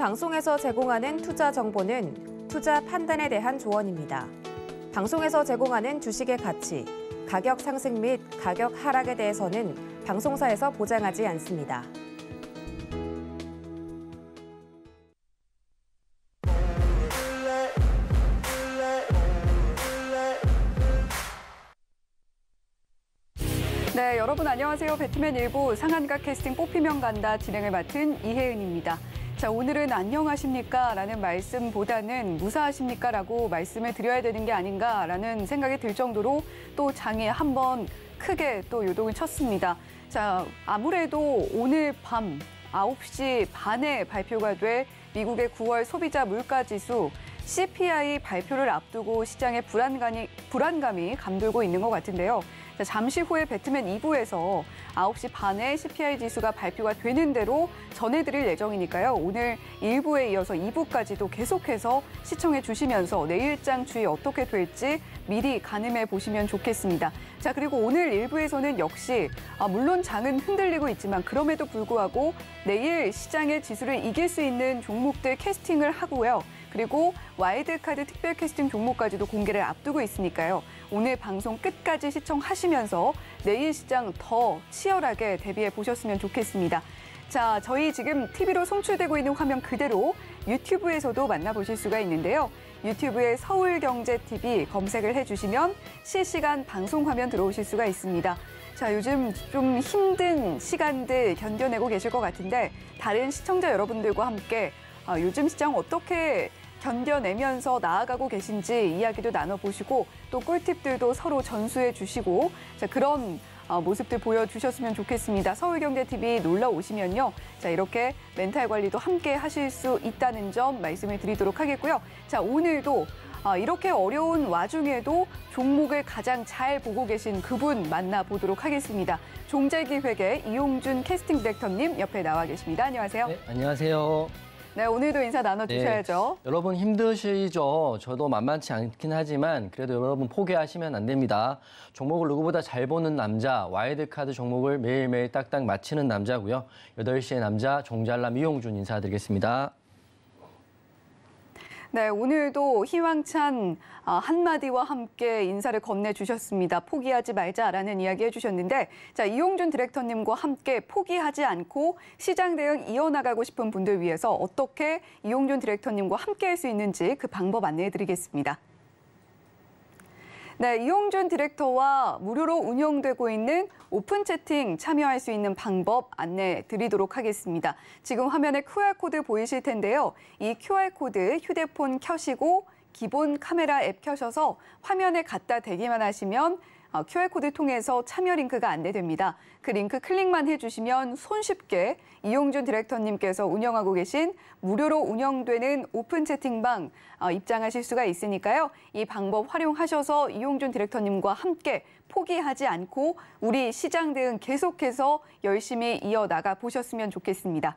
방송에서 제공하는 투자 정보는 투자 판단에 대한 조언입니다. 방송에서 제공하는 주식의 가치, 가격 상승 및 가격 하락에 대해서는 방송사에서 보장하지 않습니다. 네, 여러분 안녕하세요. 배트맨 일부 상한가 캐스팅 뽑히면 간다 진행을 맡은 이혜은입니다. 자, 오늘은 안녕하십니까? 라는 말씀보다는 무사하십니까? 라고 말씀을 드려야 되는 게 아닌가라는 생각이 들 정도로 또 장에 한번 크게 또 요동을 쳤습니다. 자, 아무래도 오늘 밤 9시 반에 발표가 돼 미국의 9월 소비자 물가 지수 CPI 발표를 앞두고 시장의 불안감이, 불안감이 감돌고 있는 것 같은데요. 네, 잠시 후에 배트맨 2부에서 9시 반에 CPI 지수가 발표가 되는 대로 전해드릴 예정이니까요. 오늘 1부에 이어서 2부까지도 계속해서 시청해 주시면서 내일장 주의 어떻게 될지 미리 가늠해 보시면 좋겠습니다. 자, 그리고 오늘 1부에서는 역시 아, 물론 장은 흔들리고 있지만 그럼에도 불구하고 내일 시장의 지수를 이길 수 있는 종목들 캐스팅을 하고요. 그리고 와이드카드 특별 캐스팅 종목까지도 공개를 앞두고 있으니까요. 오늘 방송 끝까지 시청하시면서 내일 시장 더 치열하게 대비해 보셨으면 좋겠습니다. 자, 저희 지금 TV로 송출되고 있는 화면 그대로 유튜브에서도 만나보실 수가 있는데요. 유튜브에 서울경제TV 검색을 해주시면 실시간 방송 화면 들어오실 수가 있습니다. 자, 요즘 좀 힘든 시간들 견뎌내고 계실 것 같은데 다른 시청자 여러분들과 함께 아, 요즘 시장 어떻게 견뎌내면서 나아가고 계신지 이야기도 나눠보시고 또 꿀팁들도 서로 전수해 주시고 자, 그런 어, 모습들 보여주셨으면 좋겠습니다. 서울경제TV 놀러 오시면요. 자, 이렇게 멘탈 관리도 함께 하실 수 있다는 점 말씀을 드리도록 하겠고요. 자, 오늘도 어, 이렇게 어려운 와중에도 종목을 가장 잘 보고 계신 그분 만나보도록 하겠습니다. 종재기획의 이용준 캐스팅 디렉터님 옆에 나와 계십니다. 안녕하세요. 네, 안녕하세요. 네, 오늘도 인사 나눠주셔야죠. 네, 여러분 힘드시죠? 저도 만만치 않긴 하지만 그래도 여러분 포기하시면 안 됩니다. 종목을 누구보다 잘 보는 남자, 와이드카드 종목을 매일매일 딱딱 맞히는 남자고요. 8시의 남자, 종잘남 이용준 인사드리겠습니다. 네, 오늘도 희망찬 어, 한마디와 함께 인사를 건네주셨습니다. 포기하지 말자라는 이야기 해주셨는데 자 이용준 디렉터님과 함께 포기하지 않고 시장 대응 이어나가고 싶은 분들 위해서 어떻게 이용준 디렉터님과 함께 할 수 있는지 그 방법 안내해드리겠습니다. 네, 이용준 디렉터와 무료로 운영되고 있는 오픈 채팅 참여할 수 있는 방법 안내 드리도록 하겠습니다. 지금 화면에 QR코드 보이실 텐데요. 이 QR코드 휴대폰 켜시고 기본 카메라 앱 켜셔서 화면에 갖다 대기만 하시면 어, QR코드 통해서 참여 링크가 안내됩니다. 그 링크 클릭만 해주시면 손쉽게 이용준 디렉터님께서 운영하고 계신 무료로 운영되는 오픈 채팅방 어, 입장하실 수가 있으니까요. 이 방법 활용하셔서 이용준 디렉터님과 함께 포기하지 않고 우리 시장 대응 계속해서 열심히 이어나가 보셨으면 좋겠습니다.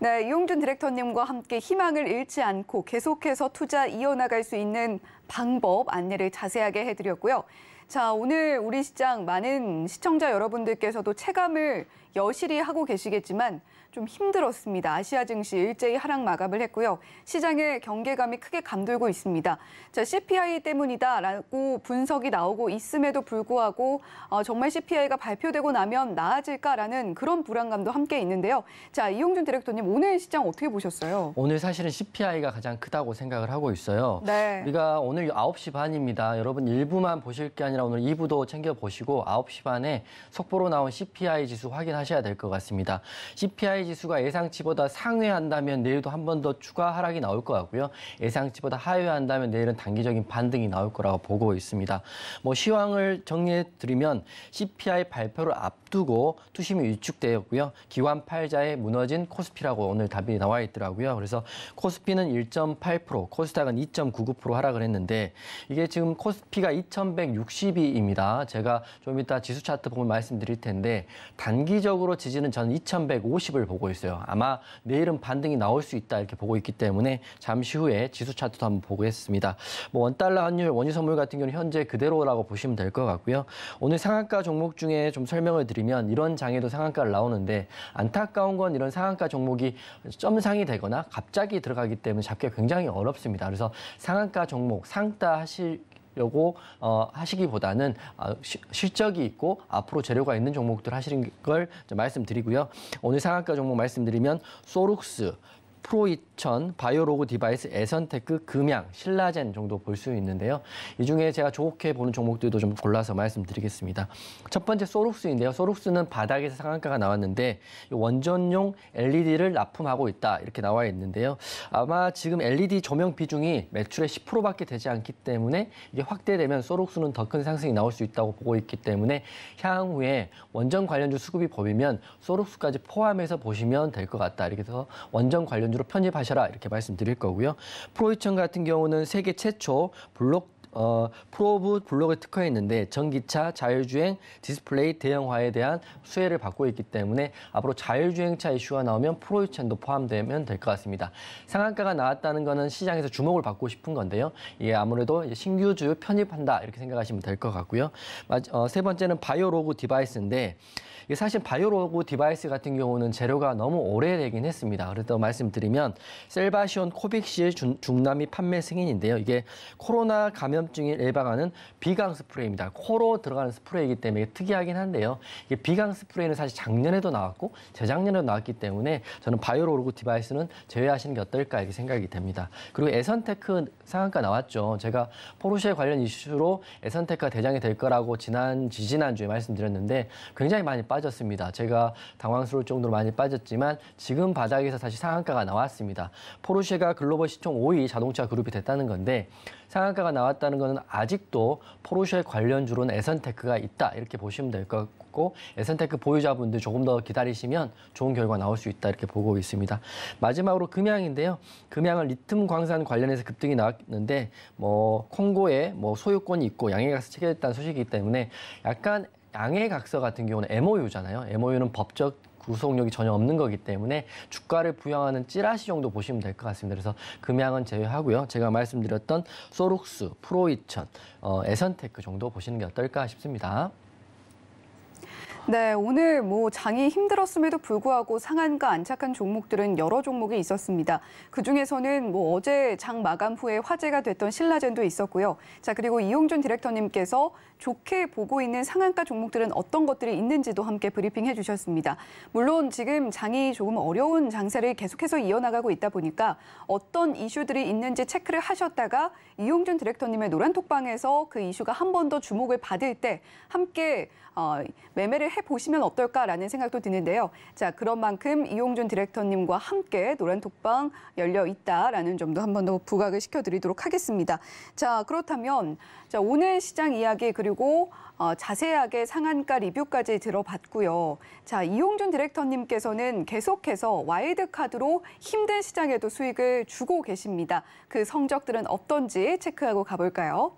네, 이용준 디렉터님과 함께 희망을 잃지 않고 계속해서 투자 이어나갈 수 있는 방법 안내를 자세하게 해드렸고요. 자, 오늘 우리 시장 많은 시청자 여러분들께서도 체감을 여실히 하고 계시겠지만 좀 힘들었습니다. 아시아 증시 일제히 하락 마감을 했고요. 시장의 경계감이 크게 감돌고 있습니다. 자, CPI 때문이다라고 분석이 나오고 있음에도 불구하고 어, 정말 CPI가 발표되고 나면 나아질까라는 그런 불안감도 함께 있는데요. 자, 이용준 디렉터님 오늘 시장 어떻게 보셨어요? 오늘 사실은 CPI가 가장 크다고 생각을 하고 있어요. 네. 우리가 오늘 9시 반입니다. 여러분 1부만 보실 게 아니라 오늘 2부도 챙겨 보시고 9시 반에 속보로 나온 CPI 지수 확인하셔야 될 것 같습니다. CPI 지수가 예상치보다 상회한다면 내일도 한 번 더 추가 하락이 나올 것 같고요. 예상치보다 하회한다면 내일은 단기적인 반등이 나올 거라고 보고 있습니다. 뭐 시황을 정리해 드리면 CPI 발표를 앞두고 투심이 위축되었고요. 기관 팔자에 무너진 코스피라고 오늘 답이 나와 있더라고요. 그래서 코스피는 1.8%, 코스닥은 2.99% 하락을 했는데 이게 지금 코스피가 2 1 6 2입니다 제가 좀 이따 지수 차트 보면 말씀드릴 텐데 단기적으로 지지는 전 2,150을 보고 보고 있어요. 아마 내일은 반등이 나올 수 있다 이렇게 보고 있기 때문에 잠시 후에 지수 차트도 한번 보겠습니다. 뭐 원달러 환율, 원유 선물 같은 경우는 현재 그대로라고 보시면 될 것 같고요. 오늘 상한가 종목 중에 좀 설명을 드리면 이런 장에도 상한가를 나오는데 안타까운 건 이런 상한가 종목이 점상이 되거나 갑자기 들어가기 때문에 잡기가 굉장히 어렵습니다. 그래서 상한가 종목 상따 하실 하려고 어, 하시기보다는 어, 시, 실적이 있고 앞으로 재료가 있는 종목들 하시는 걸 말씀드리고요. 오늘 상한가 종목 말씀드리면 소룩스 프로이천, 바이오로그 디바이스, 에선테크, 금양, 신라젠 정도 볼 수 있는데요. 이 중에 제가 좋게 보는 종목들도 좀 골라서 말씀드리겠습니다. 첫 번째 소룩스인데요. 소룩스는 바닥에서 상한가가 나왔는데 원전용 LED를 납품하고 있다 이렇게 나와 있는데요. 아마 지금 LED 조명 비중이 매출의 10%밖에 되지 않기 때문에 이게 확대되면 소룩스는 더 큰 상승이 나올 수 있다고 보고 있기 때문에 향후에 원전 관련주 수급이 범이면 소룩스까지 포함해서 보시면 될 것 같다. 이렇게 해서 원전 관련주 원유로 편입하셔라 이렇게 말씀드릴 거고요. 프로이천 같은 경우는 세계 최초 블록 어, 프로브 블록에 특화했는데 전기차, 자율주행, 디스플레이 대형화에 대한 수혜를 받고 있기 때문에 앞으로 자율주행차 이슈가 나오면 프로유첸도 포함되면 될 것 같습니다. 상한가가 나왔다는 것은 시장에서 주목을 받고 싶은 건데요. 이게 아무래도 신규주 편입한다 이렇게 생각하시면 될 것 같고요. 어, 세 번째는 바이오로그 디바이스인데 사실 바이오로그 디바이스 같은 경우는 재료가 너무 오래되긴 했습니다. 그래서 말씀드리면 셀바시온 코빅실 중남미 판매 승인인데요. 이게 코로나 감염 감염증을 예방하는 비강 스프레이입니다. 코로 들어가는 스프레이이기 때문에 특이하긴 한데요. 이게 비강 스프레이는 사실 작년에도 나왔고 재작년에도 나왔기 때문에 저는 바이오로그 디바이스는 제외하시는 게 어떨까 이렇게 생각이 됩니다. 그리고 에선테크 상한가 나왔죠. 제가 포르쉐 관련 이슈로 에선테크가 대장이 될 거라고 지난 지지난주에 말씀드렸는데 굉장히 많이 빠졌습니다. 제가 당황스러울 정도로 많이 빠졌지만 지금 바닥에서 다시 상한가가 나왔습니다. 포르쉐가 글로벌 시총 5위 자동차 그룹이 됐다는 건데 상한가가 나왔다는 것은 아직도 포르쉐 관련주로는 에센테크가 있다 이렇게 보시면 될 것 같고 에센테크 보유자분들 조금 더 기다리시면 좋은 결과 나올 수 있다 이렇게 보고 있습니다. 마지막으로 금양인데요. 금양은 리튬 광산 관련해서 급등이 나왔는데 뭐 콩고에 뭐 소유권이 있고 양해가서 체결됐다는 소식이기 때문에 약간 양해각서 같은 경우는 MOU잖아요. MOU는 법적 구속력이 전혀 없는 거기 때문에 주가를 부양하는 찌라시 정도 보시면 될 것 같습니다. 그래서 금양은 제외하고요. 제가 말씀드렸던 소룩스, 프로이천, 어, 에선테크 정도 보시는 게 어떨까 싶습니다. 네, 오늘 뭐 장이 힘들었음에도 불구하고 상한가 안착한 종목들은 여러 종목이 있었습니다. 그중에서는 뭐 어제 장 마감 후에 화제가 됐던 신라젠도 있었고요. 자, 그리고 이용준 디렉터님께서 좋게 보고 있는 상한가 종목들은 어떤 것들이 있는지도 함께 브리핑해 주셨습니다. 물론 지금 장이 조금 어려운 장세를 계속해서 이어나가고 있다 보니까 어떤 이슈들이 있는지 체크를 하셨다가 이용준 디렉터님의 노란 톡방에서 그 이슈가 한 번 더 주목을 받을 때 함께 어, 매매를 해보시면 어떨까라는 생각도 드는데요. 자, 그런 만큼 이용준 디렉터님과 함께 노란 독방 열려 있다라는 점도 한 번 더 부각을 시켜드리도록 하겠습니다. 자, 그렇다면 자, 오늘 시장 이야기 그리고 어, 자세하게 상한가 리뷰까지 들어봤고요. 자, 이용준 디렉터님께서는 계속해서 와일드카드로 힘든 시장에도 수익을 주고 계십니다. 그 성적들은 어떤지 체크하고 가볼까요?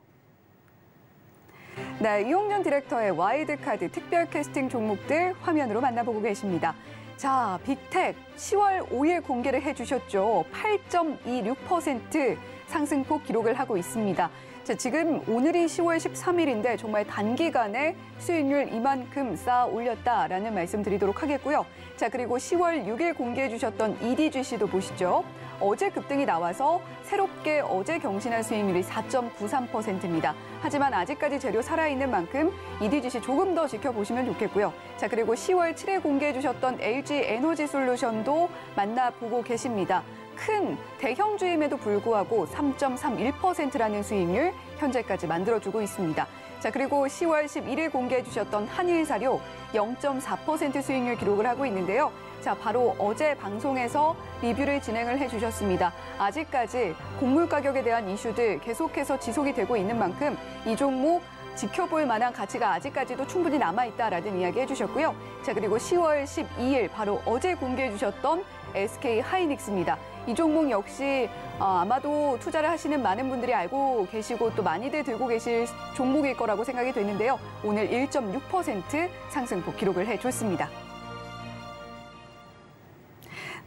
네, 이용전 디렉터의 와이드카드 특별 캐스팅 종목들 화면으로 만나보고 계십니다. 자, 빅텍 10월 5일 공개를 해주셨죠. 8.26% 상승폭 기록을 하고 있습니다. 자, 지금 오늘이 10월 13일인데 정말 단기간에 수익률 이만큼 쌓아 올렸다라는 말씀 드리도록 하겠고요. 자, 그리고 10월 6일 공개해 주셨던 EDGC도 보시죠. 어제 급등이 나와서 새롭게 어제 경신한 수익률이 4.93%입니다. 하지만 아직까지 재료 살아있는 만큼 EDGC 조금 더 지켜보시면 좋겠고요. 자, 그리고 10월 7일 공개해 주셨던 LG 에너지 솔루션도 만나보고 계십니다. 큰 대형주임에도 불구하고 3.31%라는 수익률 현재까지 만들어주고 있습니다. 자, 그리고 10월 11일 공개해 주셨던 한일 사료 0.4% 수익률 기록을 하고 있는데요. 자, 바로 어제 방송에서 리뷰를 진행을 해 주셨습니다. 아직까지 곡물 가격에 대한 이슈들 계속해서 지속이 되고 있는 만큼 이 종목 지켜볼 만한 가치가 아직까지도 충분히 남아있다라는 이야기 해주셨고요. 자, 그리고 10월 12일 바로 어제 공개해 주셨던 SK 하이닉스입니다. 이 종목 역시 어, 아마도 투자를 하시는 많은 분들이 알고 계시고 또 많이들 들고 계실 종목일 거라고 생각이 되는데요. 오늘 1.6% 상승폭 기록을 해줬습니다.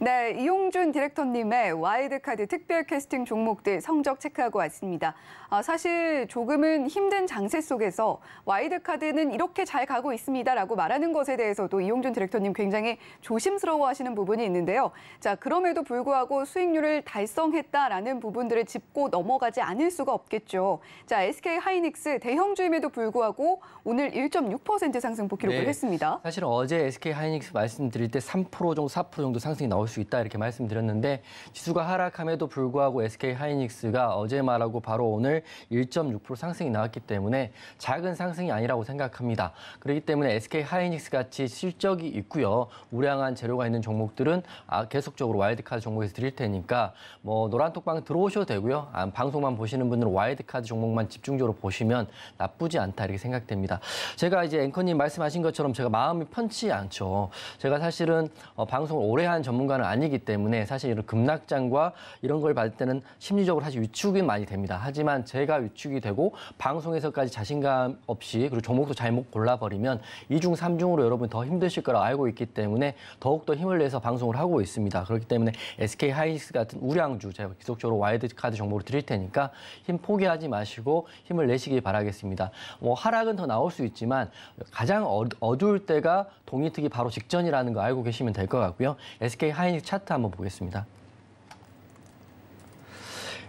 네, 이용준 디렉터님의 와이드카드 특별 캐스팅 종목들 성적 체크하고 왔습니다. 아, 사실 조금은 힘든 장세 속에서 와이드카드는 이렇게 잘 가고 있습니다라고 말하는 것에 대해서도 이용준 디렉터님 굉장히 조심스러워하시는 부분이 있는데요. 자, 그럼에도 불구하고 수익률을 달성했다라는 부분들을 짚고 넘어가지 않을 수가 없겠죠. 자, SK 하이닉스 대형주임에도 불구하고 오늘 1.6% 상승 기록을 네, 했습니다. 사실 어제 SK 하이닉스 말씀드릴 때 3% 정도, 4% 정도 상승이 나올 수 있다 이렇게 말씀드렸는데 지수가 하락함에도 불구하고 SK 하이닉스가 어제 말하고 바로 오늘 1.6% 상승이 나왔기 때문에 작은 상승이 아니라고 생각합니다. 그렇기 때문에 SK 하이닉스 같이 실적이 있고요. 우량한 재료가 있는 종목들은 아, 계속적으로 와일드카드 종목에서 드릴 테니까 뭐 노란톡방 들어오셔도 되고요. 아, 방송만 보시는 분들은 와일드카드 종목만 집중적으로 보시면 나쁘지 않다 이렇게 생각됩니다. 제가 이제 앵커님 말씀하신 것처럼 제가 마음이 편치 않죠. 제가 사실은 어, 방송을 오래 한 전문가는 것만은 아니기 때문에 사실 이런 급락장과 이런 걸 봤을 때는 심리적으로 사실 위축이 많이 됩니다. 하지만 제가 위축이 되고 방송에서까지 자신감 없이 그리고 종목도 잘못 골라버리면 이중삼중으로 여러분 더 힘드실 거라 고 알고 있기 때문에 더욱더 힘을 내서 방송을 하고 있습니다. 그렇기 때문에 SK 하이닉스 같은 우량주 제가 계속적으로 와이드카드 정보를 드릴 테니까 힘 포기하지 마시고 힘을 내시길 바라겠습니다. 뭐 하락은 더 나올 수 있지만 가장 어, 어두울 때가 동이 트기 바로 직전이라는 거 알고 계시면 될 것 같고요. SK 하이 하이닉스 차트 한번 보겠습니다.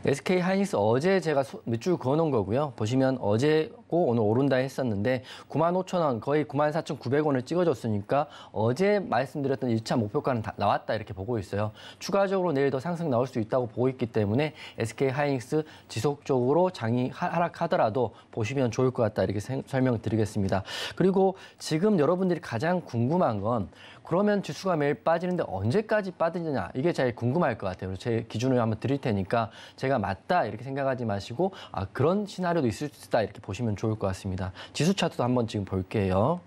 SK 하이닉스 어제 제가 쭉 그어놓은 거고요. 보시면 어제고 오늘 오른다 했었는데 95,000원 거의 94,900원을 찍어줬으니까 어제 말씀드렸던 1차 목표가는 다 나왔다 이렇게 보고 있어요. 추가적으로 내일 더 상승 나올 수 있다고 보고 있기 때문에 SK 하이닉스 지속적으로 장이 하락하더라도 보시면 좋을 것 같다 이렇게 설명드리겠습니다. 그리고 지금 여러분들이 가장 궁금한 건 그러면 지수가 매일 빠지는데 언제까지 빠지느냐 이게 제일 궁금할 것 같아요. 그래서 제 기준을 한번 드릴 테니까 제가 맞다 이렇게 생각하지 마시고 아 그런 시나리오도 있을 수 있다 이렇게 보시면 좋을 것 같습니다. 지수 차트도 한번 지금 볼게요.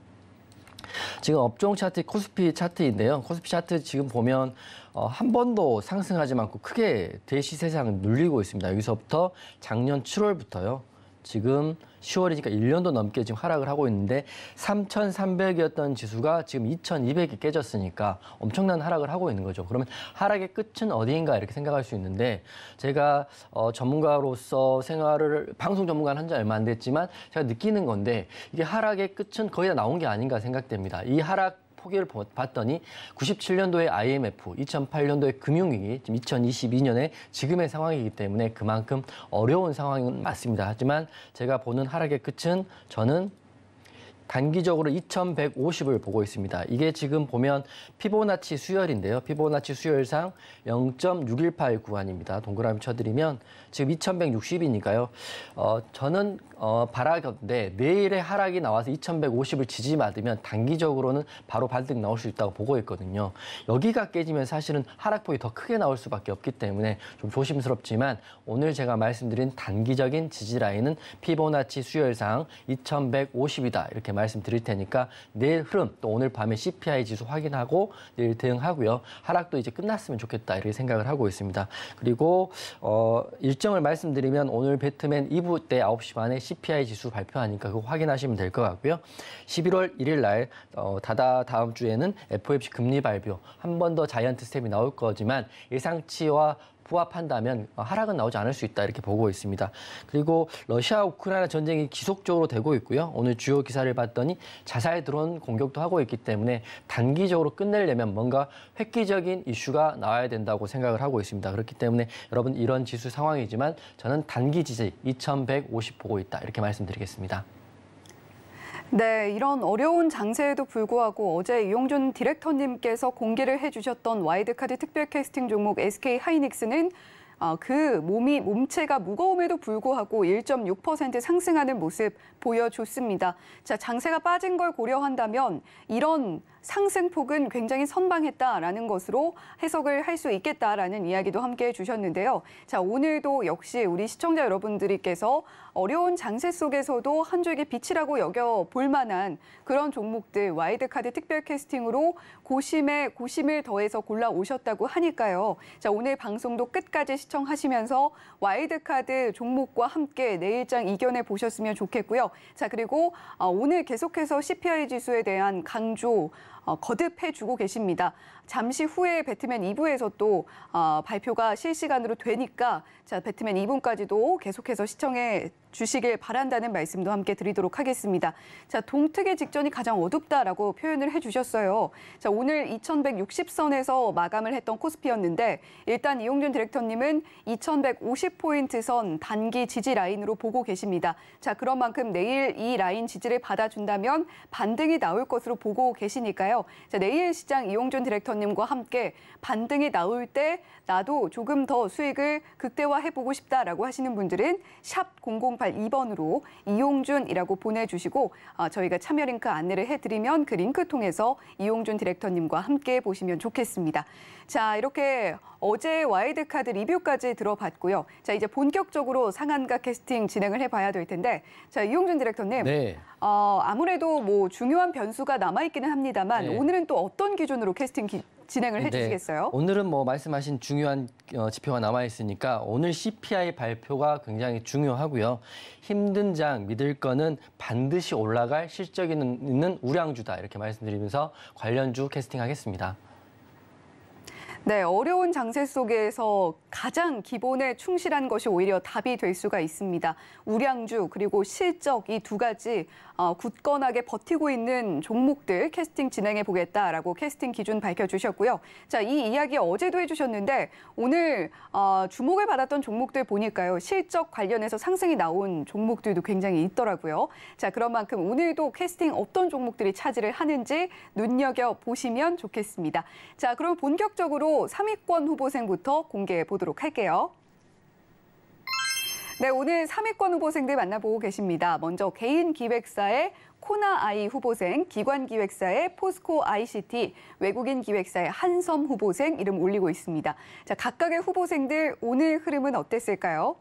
지금 업종 차트 코스피 차트인데요. 코스피 차트 지금 보면 어, 한 번도 상승하지 않고 크게 대시 세상 눌리고 있습니다. 여기서부터 작년 7월부터요. 지금 10월이니까 1년도 넘게 지금 하락을 하고 있는데 3,300이었던 지수가 지금 2,200이 깨졌으니까 엄청난 하락을 하고 있는 거죠. 그러면 하락의 끝은 어디인가 이렇게 생각할 수 있는데 제가 어, 전문가로서 생활을 방송 전문가는 한 지 얼마 안 됐지만 제가 느끼는 건데 이게 하락의 끝은 거의 다 나온 게 아닌가 생각됩니다. 이 하락 포기를 봤더니 97년도에 IMF, 2008년도에 금융위기, 2022년에 지금의 상황이기 때문에 그만큼 어려운 상황은 맞습니다. 하지만 제가 보는 하락의 끝은 저는 단기적으로 2150을 보고 있습니다. 이게 지금 보면 피보나치 수열인데요. 피보나치 수열상 0 6 1 8 구간입니다. 동그라미 쳐드리면 지금 2160이니까요. 어, 저는 어, 발악인데 내일의 하락이 나와서 2,150을 지지받으면 단기적으로는 바로 반등 나올 수 있다고 보고있거든요 여기가 깨지면 사실은 하락폭이 더 크게 나올 수밖에 없기 때문에 좀 조심스럽지만 오늘 제가 말씀드린 단기적인 지지 라인은 피보나치 수요일상 2,150이다 이렇게 말씀드릴 테니까 내일 흐름 또 오늘 밤에 CPI 지수 확인하고 내일 대응하고요. 하락도 이제 끝났으면 좋겠다 이렇게 생각을 하고 있습니다. 그리고 어, 일정을 말씀드리면 오늘 배트맨 2부 때 9시 반에 CPI 지수 발표하니까 그거 확인하시면 될 것 같고요. 11월 1일 날 어, 다다 다음 주에는 FOMC 금리 발표 한 번 더 자이언트 스텝이 나올 거지만 예상치와 부합한다면 하락은 나오지 않을 수 있다 이렇게 보고 있습니다. 그리고 러시아 우크라이나 전쟁이 지속적으로 되고 있고요. 오늘 주요 기사를 봤더니 자살 드론 공격도 하고 있기 때문에 단기적으로 끝내려면 뭔가 획기적인 이슈가 나와야 된다고 생각을 하고 있습니다. 그렇기 때문에 여러분 이런 지수 상황이지만 저는 단기 지지 2150 보고 있다 이렇게 말씀드리겠습니다. 네, 이런 어려운 장세에도 불구하고 어제 이용준 디렉터님께서 공개를 해주셨던 와이드카드 특별 캐스팅 종목 SK 하이닉스는 아, 그 몸이 몸체가 무거움에도 불구하고 1.6% 상승하는 모습 보여줬습니다. 자, 장세가 빠진 걸 고려한다면 이런 상승폭은 굉장히 선방했다라는 것으로 해석을 할 수 있겠다라는 이야기도 함께 해주셨는데요. 자, 오늘도 역시 우리 시청자 여러분들께서 어려운 장세 속에서도 한 줄기 빛이라고 여겨 볼 만한 그런 종목들 와이드카드 특별 캐스팅으로 고심에 고심을 더해서 골라 오셨다고 하니까요. 자, 오늘 방송도 끝까지 시청하시면서 와이드카드 종목과 함께 내일장 이겨내 보셨으면 좋겠고요. 자, 그리고 어, 오늘 계속해서 CPI 지수에 대한 강조 어, 거듭해 주고 계십니다. 잠시 후에 배트맨 2부에서 또 어, 발표가 실시간으로 되니까 자, 배트맨 2부까지도 계속해서 시청해 주시길 바란다는 말씀도 함께 드리도록 하겠습니다. 자, 동특의 직전이 가장 어둡다라고 표현을 해주셨어요. 자, 오늘 2160선에서 마감을 했던 코스피였는데 일단 이용준 디렉터님은 2150포인트 선 단기 지지 라인으로 보고 계십니다. 자, 그런 만큼 내일 이 라인 지지를 받아준다면 반등이 나올 것으로 보고 계시니까요. 자, 내일 시장 이용준 디렉터님과 함께 반등이 나올 때 나도 조금 더 수익을 극대화해보고 싶다라고 하시는 분들은 샵0 0 8 8 2번으로 이용준이라고 보내주시고 어, 저희가 참여 링크 안내를 해드리면 그 링크 통해서 이용준 디렉터님과 함께 보시면 좋겠습니다. 자 이렇게 어제 와이드카드 리뷰까지 들어봤고요. 자 이제 본격적으로 상한가 캐스팅 진행을 해봐야 될 텐데 자 이용준 디렉터님 네. 어, 아무래도 뭐 중요한 변수가 남아있기는 합니다만 네. 오늘은 또 어떤 기준으로 캐스팅 기, 진행을 네. 해주시겠어요? 네. 오늘은 뭐 말씀하신 중요한 어, 지표가 남아 있으니까 오늘 CPI 발표가 굉장히 중요하고요. 힘든 장 믿을 거는 반드시 올라갈 실적 있는 우량주다 이렇게 말씀드리면서 관련주 캐스팅하겠습니다. 네, 어려운 장세 속에서 가장 기본에 충실한 것이 오히려 답이 될 수가 있습니다. 우량주 그리고 실적 이 두 가지 어, 굳건하게 버티고 있는 종목들 캐스팅 진행해 보겠다라고 캐스팅 기준 밝혀주셨고요. 자, 이 이야기 어제도 해주셨는데 오늘 어, 주목을 받았던 종목들 보니까요. 실적 관련해서 상승이 나온 종목들도 굉장히 있더라고요. 자, 그런 만큼 오늘도 캐스팅 어떤 종목들이 차지를 하는지 눈여겨보시면 좋겠습니다. 자, 그럼 본격적으로 3위권 후보생부터 공개해 보도록 할게요. 네, 오늘 3위권 후보생들 만나보고 계십니다. 먼저 개인 기획사의 코나 아이 후보생, 기관 기획사의 포스코 ICT, 외국인 기획사의 한섬 후보생 이름 올리고 있습니다. 자, 각각의 후보생들 오늘 흐름은 어땠을까요?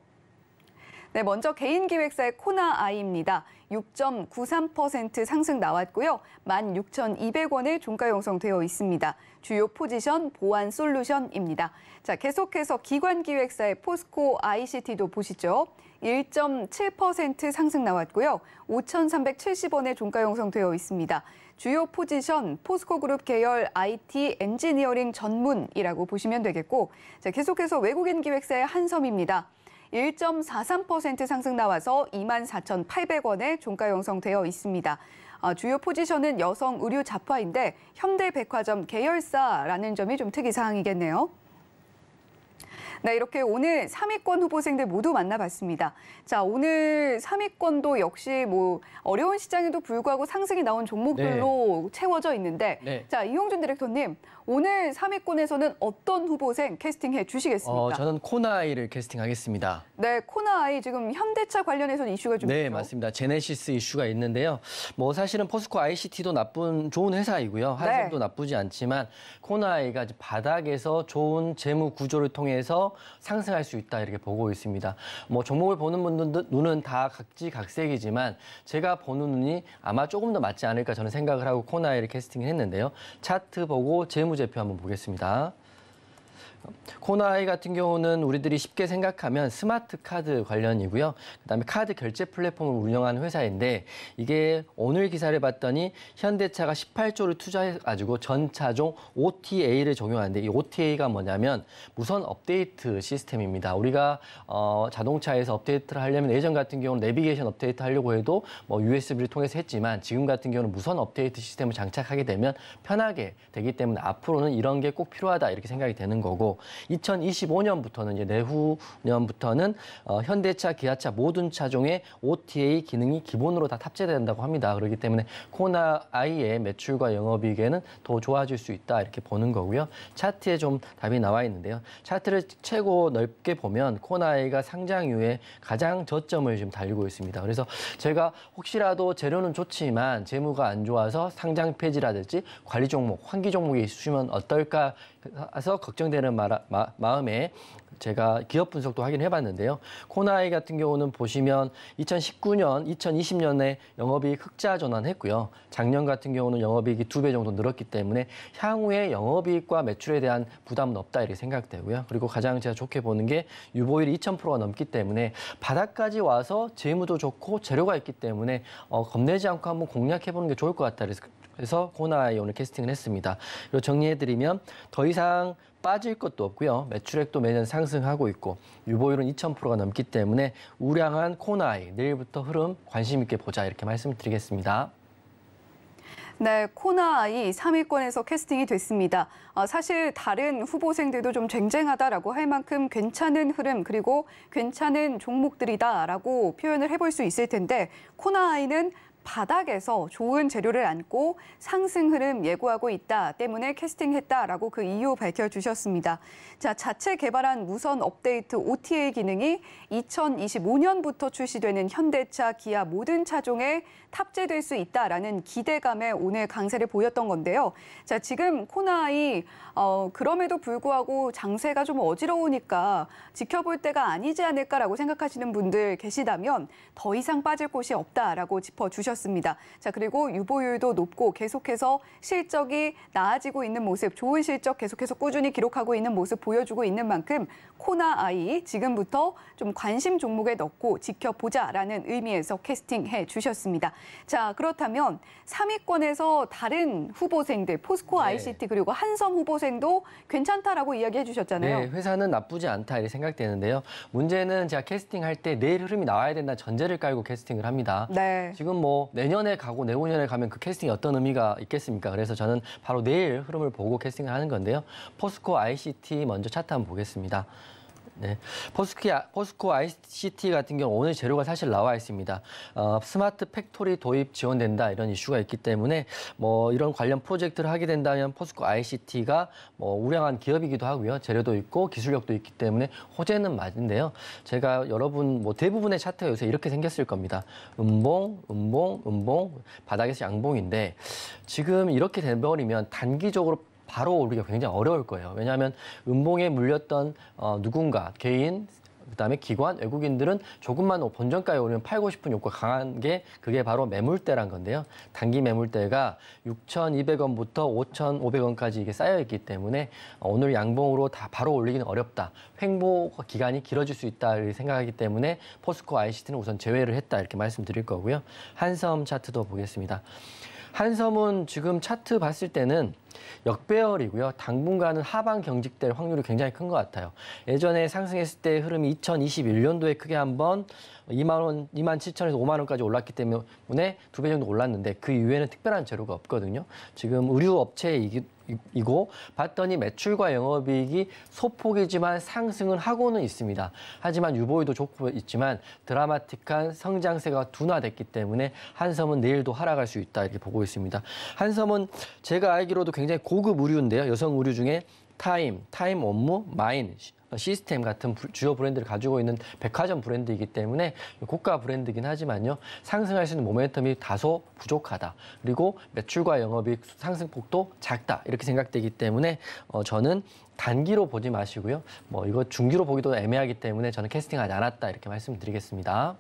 네, 먼저 개인 기획사의 코나 아이입니다. 6.93% 상승 나왔고요. 16,200원에 종가 형성되어 있습니다. 주요 포지션 보안 솔루션입니다. 자, 계속해서 기관 기획사의 포스코 ICT도 보시죠. 1.7% 상승 나왔고요. 5,370원에 종가 형성되어 있습니다. 주요 포지션 포스코그룹 계열 IT 엔지니어링 전문이라고 보시면 되겠고 자, 계속해서 외국인 기획사의 한섬입니다. 1.43% 상승 나와서 24,800원에 종가 형성되어 있습니다. 아, 주요 포지션은 여성 의류 잡화인데 현대백화점 계열사라는 점이 좀 특이사항이겠네요. 네, 이렇게 오늘 3위권 후보생들 모두 만나봤습니다. 자, 오늘 3위권도 역시 뭐 어려운 시장에도 불구하고 상승이 나온 종목들로 네. 채워져 있는데 네. 자, 이용준 디렉터님, 오늘 3위권에서는 어떤 후보생 캐스팅해 주시겠습니까? 어, 저는 코나아이를 캐스팅하겠습니다. 네, 코나아이 지금 현대차 관련해서는 이슈가 좀 네, 있죠? 맞습니다. 제네시스 이슈가 있는데요. 뭐 사실은 포스코 ICT도 나쁜 좋은 회사이고요. 한샘도 네. 나쁘지 않지만 코나아이가 바닥에서 좋은 재무 구조를 통해 통해서 상승할 수 있다 이렇게 보고 있습니다. 뭐 종목을 보는 분들 눈은 다 각지각색이지만 제가 보는 눈이 아마 조금 더 맞지 않을까 저는 생각을 하고 코나이 캐스팅을 했는데요. 차트 보고 재무제표 한번 보겠습니다. 코나이 같은 경우는 우리들이 쉽게 생각하면 스마트 카드 관련이고요. 그다음에 카드 결제 플랫폼을 운영하는 회사인데 이게 오늘 기사를 봤더니 현대차가 18조를 투자해가지고 전차종 OTA를 적용하는데 이 OTA가 뭐냐면 무선 업데이트 시스템입니다. 우리가 어, 자동차에서 업데이트를 하려면 예전 같은 경우는 내비게이션 업데이트 하려고 해도 뭐 USB를 통해서 했지만 지금 같은 경우는 무선 업데이트 시스템을 장착하게 되면 편하게 되기 때문에 앞으로는 이런 게 꼭 필요하다 이렇게 생각이 되는 거고 2025년부터는 이제 내후년부터는 어, 현대차, 기아차 모든 차종에 OTA 기능이 기본으로 다 탑재된다고 합니다. 그렇기 때문에 코나 아이의 매출과 영업이익에는 더 좋아질 수 있다 이렇게 보는 거고요. 차트에 좀 답이 나와 있는데요. 차트를 최고 넓게 보면 코나 아이가 상장 이후에 가장 저점을 지금 달리고 있습니다. 그래서 제가 혹시라도 재료는 좋지만 재무가 안 좋아서 상장 폐지라든지 관리 종목, 환기 종목에 있으시면 어떨까 해서 걱정되는 마, 마음에 제가 기업 분석도 확인해 봤는데요. 코나이 같은 경우는 보시면 2019년, 2020년에 영업이익 흑자 전환했고요. 작년 같은 경우는 영업이익이 두 배 정도 늘었기 때문에 향후에 영업이익과 매출에 대한 부담은 없다 이렇게 생각되고요. 그리고 가장 제가 좋게 보는 게 유보율이 2,000%가 넘기 때문에 바닥까지 와서 재무도 좋고 재료가 있기 때문에 어, 겁내지 않고 한번 공략해 보는 게 좋을 것 같다. 그래서 그래서 고나이 오늘 캐스팅을 했습니다. 이 정리해드리면 더 이상 빠질 것도 없고요. 매출액도 매년 상승하고 있고 유보율은 2,000%가 넘기 때문에 우량한 코나이 내일부터 흐름 관심 있게 보자 이렇게 말씀드리겠습니다. 네, 코나이 3위권에서 캐스팅이 됐습니다. 아, 사실 다른 후보생들도 좀 쟁쟁하다라고 할 만큼 괜찮은 흐름 그리고 괜찮은 종목들이다라고 표현을 해볼 수 있을 텐데 코나이는 바닥에서 좋은 재료를 안고 상승 흐름 예고하고 있다 때문에 캐스팅했다라고 그 이유 밝혀주셨습니다. 자, 자체 개발한 무선 업데이트 OTA 기능이 2025년부터 출시되는 현대차, 기아 모든 차종에 탑재될 수 있다라는 기대감에 오늘 강세를 보였던 건데요. 자, 지금 코나이 어, 그럼에도 불구하고 장세가 좀 어지러우니까 지켜볼 때가 아니지 않을까라고 생각하시는 분들 계시다면 더 이상 빠질 곳이 없다라고 짚어주셨습니다. 보셨습니다. 자, 그리고 유보율도 높고 계속해서 실적이 나아지고 있는 모습, 좋은 실적 계속해서 꾸준히 기록하고 있는 모습 보여주고 있는 만큼 코나 아이 지금부터 좀 관심 종목에 넣고 지켜보자라는 의미에서 캐스팅해 주셨습니다. 자, 그렇다면 3위권에서 다른 후보생들, 포스코 ICT 네. 그리고 한섬 후보생도 괜찮다라고 이야기해 주셨잖아요. 네, 회사는 나쁘지 않다 이렇게 생각되는데요. 문제는 제가 캐스팅할 때 내일 흐름이 나와야 된다 전제를 깔고 캐스팅을 합니다. 네. 지금 뭐 내년에 가고 내후년에 가면 그 캐스팅이 어떤 의미가 있겠습니까? 그래서 저는 바로 내일 흐름을 보고 캐스팅을 하는 건데요. 포스코 ICT 먼저 차트 한번 보겠습니다. 네. 포스키, 포스코 ICT 같은 경우 오늘 재료가 사실 나와 있습니다. 어, 스마트 팩토리 도입 지원된다 이런 이슈가 있기 때문에 뭐 이런 관련 프로젝트를 하게 된다면 포스코 ICT가 뭐 우량한 기업이기도 하고요. 재료도 있고 기술력도 있기 때문에 호재는 맞은데요. 제가 여러분 뭐 대부분의 차트가 요새 이렇게 생겼을 겁니다. 음봉, 음봉, 음봉, 바닥에서 양봉인데 지금 이렇게 돼버리면 단기적으로 바로 오르기가 굉장히 어려울 거예요. 왜냐하면 음봉에 물렸던 어, 누군가 개인 그다음에 기관 외국인들은 조금만 본전가에 오르면 팔고 싶은 욕구가 강한 게 그게 바로 매물대란 건데요. 단기 매물대가 6,200원부터 5,500원까지 이게 쌓여 있기 때문에 오늘 양봉으로 다 바로 올리기는 어렵다. 횡보 기간이 길어질 수 있다 생각하기 때문에 포스코 ICT는 우선 제외를 했다 이렇게 말씀드릴 거고요. 한섬 차트도 보겠습니다. 한섬은 지금 차트 봤을 때는 역배열이고요. 당분간은 하방 경직될 확률이 굉장히 큰 것 같아요. 예전에 상승했을 때 흐름이 2021년도에 크게 한번 2만 원, 2만 7천에서 5만 원까지 올랐기 때문에 두 배 정도 올랐는데 그 이후에는 특별한 재료가 없거든요. 지금 의류 업체이기 이고 봤더니 매출과 영업이익이 소폭이지만 상승은 하고는 있습니다. 하지만 유보율도 좋고 있지만 드라마틱한 성장세가 둔화됐기 때문에 한섬은 내일도 하락할 수 있다 이렇게 보고 있습니다. 한섬은 제가 알기로도 굉장히 고급 의류인데요. 여성 의류 중에 타임, 타임 업무, 마인, 시스템 같은 주요 브랜드를 가지고 있는 백화점 브랜드이기 때문에 고가 브랜드긴 이 하지만요. 상승할 수 있는 모멘텀이 다소 부족하다. 그리고 매출과 영업이 상승폭도 작다. 이렇게 생각되기 때문에 어, 저는 단기로 보지 마시고요. 뭐 이거 중기로 보기도 애매하기 때문에 저는 캐스팅하지 않았다. 이렇게 말씀드리겠습니다.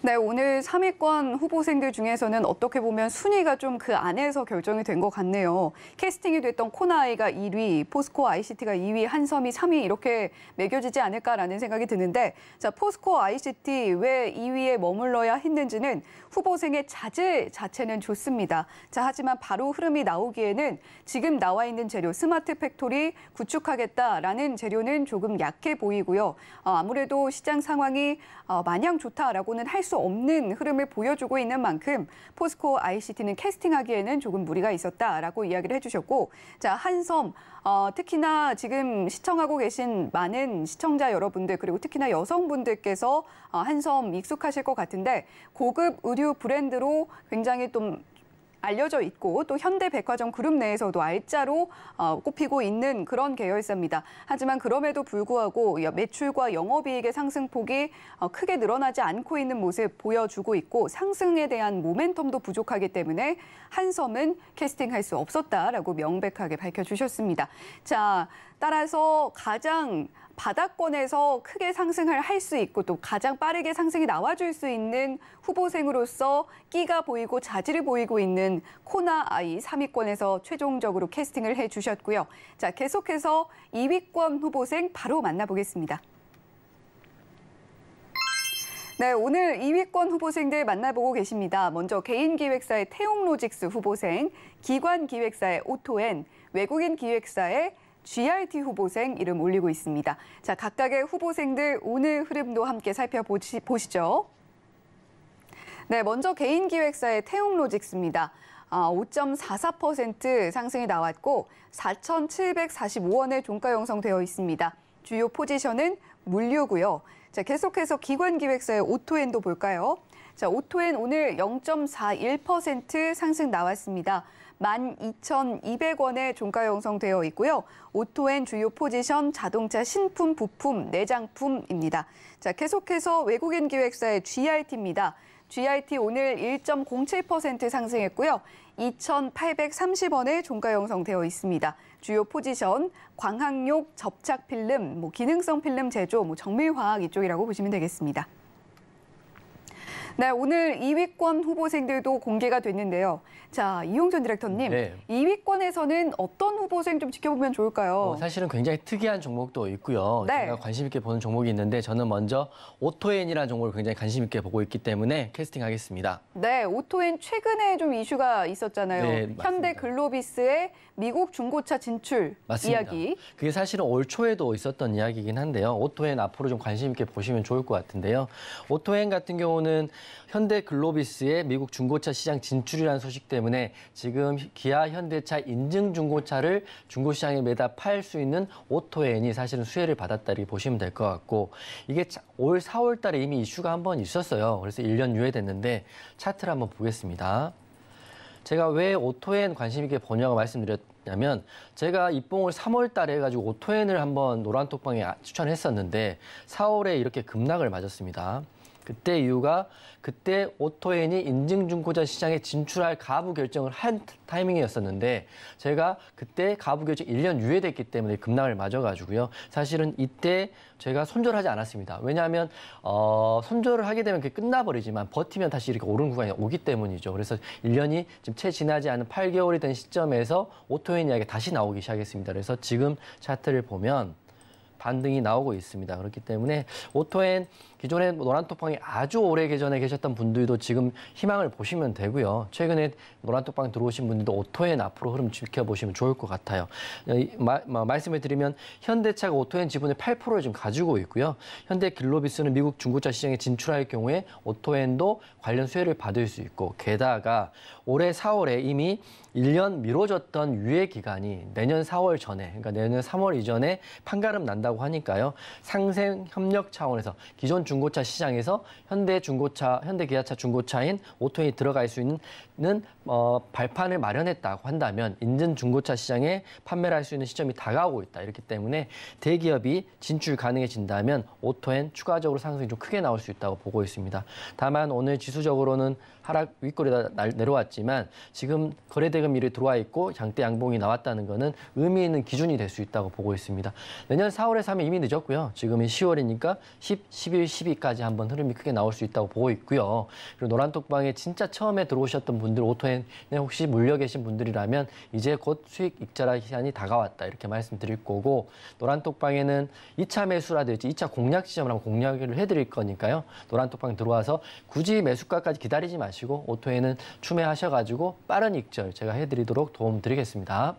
네, 오늘 3위권 후보생들 중에서는 어떻게 보면 순위가 좀 그 안에서 결정이 된 것 같네요. 캐스팅이 됐던 코나이가 1위, 포스코 ICT가 2위, 한섬이 3위 이렇게 매겨지지 않을까라는 생각이 드는데 자, 포스코 ICT 왜 2위에 머물러야 했는지는 후보생의 자질 자체는 좋습니다. 자, 하지만 바로 흐름이 나오기에는 지금 나와 있는 재료 스마트 팩토리 구축하겠다라는 재료는 조금 약해 보이고요. 어, 아무래도 시장 상황이 어, 마냥 좋다라고는 할수 수 없는 흐름을 보여주고 있는 만큼 포스코 ICT는 캐스팅하기에는 조금 무리가 있었다라고 이야기를 해주셨고 자 한섬 어, 특히나 지금 시청하고 계신 많은 시청자 여러분들 그리고 특히나 여성분들께서 어, 한섬 익숙하실 것 같은데 고급 의류 브랜드로 굉장히 좀 알려져 있고 또 현대백화점 그룹 내에서도 알짜로 어, 꼽히고 있는 그런 계열사입니다. 하지만 그럼에도 불구하고 매출과 영업이익의 상승폭이 어, 크게 늘어나지 않고 있는 모습 보여주고 있고 상승에 대한 모멘텀도 부족하기 때문에 한섬은 캐스팅할 수 없었다라고 명백하게 밝혀주셨습니다. 자, 따라서 가장 바닥권에서 크게 상승을 할 수 있고 또 가장 빠르게 상승이 나와줄 수 있는 후보생으로서 끼가 보이고 자질을 보이고 있는 코나 아이 3위권에서 최종적으로 캐스팅을 해주셨고요. 자 계속해서 2위권 후보생 바로 만나보겠습니다. 네, 오늘 2위권 후보생들 만나보고 계십니다. 먼저 개인 기획사의 태용로직스 후보생, 기관 기획사의 오토엔, 외국인 기획사의 GRT 후보생 이름 올리고 있습니다. 자, 각각의 후보생들 오늘 흐름도 함께 살펴보시죠. 네, 먼저 개인 기획사의 태웅로직스입니다. 5.44% 아, 상승이 나왔고 4,745원의 종가 형성되어 있습니다. 주요 포지션은 물류고요. 자, 계속해서 기관 기획사의 오토엔도 볼까요? 자, 오토엔 오늘 0.41% 상승 나왔습니다. 12,200원에 종가 형성되어 있고요. 오토앤 주요 포지션 자동차 신품, 부품, 내장품입니다. 자, 계속해서 외국인 기획사의 GRT입니다. GIT 오늘 1.07% 상승했고요. 2,830원에 종가 형성되어 있습니다. 주요 포지션 광학용, 접착 필름, 뭐 기능성 필름 제조, 뭐 정밀화학 이쪽이라고 보시면 되겠습니다. 네, 오늘 2위권 후보생들도 공개가 됐는데요. 자, 이용준 디렉터님, 네. 2위권에서는 어떤 후보생 좀 지켜보면 좋을까요? 어, 사실은 굉장히 특이한 종목도 있고요. 네. 제가 관심 있게 보는 종목이 있는데 저는 먼저 오토엔이라는 종목을 굉장히 관심 있게 보고 있기 때문에 캐스팅하겠습니다. 네, 오토엔 최근에 좀 이슈가 있었잖아요. 네, 현대글로비스의 미국 중고차 진출 맞습니다. 이야기. 그게 사실은 올 초에도 있었던 이야기이긴 한데요. 오토엔 앞으로 좀 관심 있게 보시면 좋을 것 같은데요. 오토엔 같은 경우는 현대글로비스의 미국 중고차 시장 진출이라는 소식 때문에 지금 기아 현대차 인증 중고차를 중고시장에 매다 팔 수 있는 오토엔이 사실은 수혜를 받았다 리 보시면 될 것 같고 이게 올 4월 달에 이미 이슈가 한번 있었어요. 그래서 1년 유예됐는데 차트를 한번 보겠습니다. 제가 왜 오토엔 관심 있게 보냐고 말씀드렸냐면 제가 입봉을 3월 달에 해가지고 오토엔을 한번 노란톡방에 아, 추천했었는데 4월에 이렇게 급락을 맞았습니다. 그때 이유가 그때 오토엔이 인증중고자 시장에 진출할 가부 결정을 한 타이밍이었었는데 제가 그때 가부 결정 1년 유예됐기 때문에 급락을 맞아가지고요. 사실은 이때 제가 손절하지 않았습니다. 왜냐하면 어, 손절을 하게 되면 그게 끝나버리지만 버티면 다시 이렇게 오른 구간이 오기 때문이죠. 그래서 1년이 지금 채 지나지 않은 8개월이 된 시점에서 오토엔 이야기 다시 나오기 시작했습니다. 그래서 지금 차트를 보면 반등이 나오고 있습니다. 그렇기 때문에 오토엔 기존에 뭐 노란톡방이 아주 오래 계전에 계셨던 분들도 지금 희망을 보시면 되고요. 최근에 노란톡방 들어오신 분들도 오토엔 앞으로 흐름 지켜보시면 좋을 것 같아요. 마, 마, 말씀을 드리면 현대차가 오토엔 지분을 8%를 지금 가지고 있고요. 현대 길로비스는 미국 중고차 시장에 진출할 경우에 오토엔도 관련 수혜를 받을 수 있고 게다가 올해 4월에 이미 1년 미뤄졌던 유예 기간이 내년 4월 전에 그러니까 내년 3월 이전에 판가름 난다고 하니까요. 상생 협력 차원에서 기존 중고차 시장에서 현대 중고차, 현대 기아차 중고차인 오토이 들어갈 수 있는 어, 발판을 마련했다고 한다면 인근 중고차 시장에 판매를 할 수 있는 시점이 다가오고 있다. 이렇기 때문에 대기업이 진출 가능해진다면 오토엔 추가적으로 상승이 좀 크게 나올 수 있다고 보고 있습니다. 다만 오늘 지수적으로는 하락 윗거리가 내려왔지만 지금 거래대금이 들어와 있고 장대 양봉이 나왔다는 것은 의미 있는 기준이 될 수 있다고 보고 있습니다. 내년 4월에 사면 이미 늦었고요. 지금이 10월이니까 10, 11, 12까지 한번 흐름이 크게 나올 수 있다고 보고 있고요. 그리고 노란톡방에 진짜 처음에 들어오셨던 분들 오토엔에 혹시 물려 계신 분들이라면 이제 곧 수익 입자라 시간이 다가왔다 이렇게 말씀드릴 거고 노란톡방에는 2차 매수라든지 2차 공략 시점을 한번 공략을 해드릴 거니까요. 노란톡방 들어와서 굳이 매수가까지 기다리지 마시고 마시고 오토에는 추매하셔가지고 빠른 익절 제가 해드리도록 도움드리겠습니다.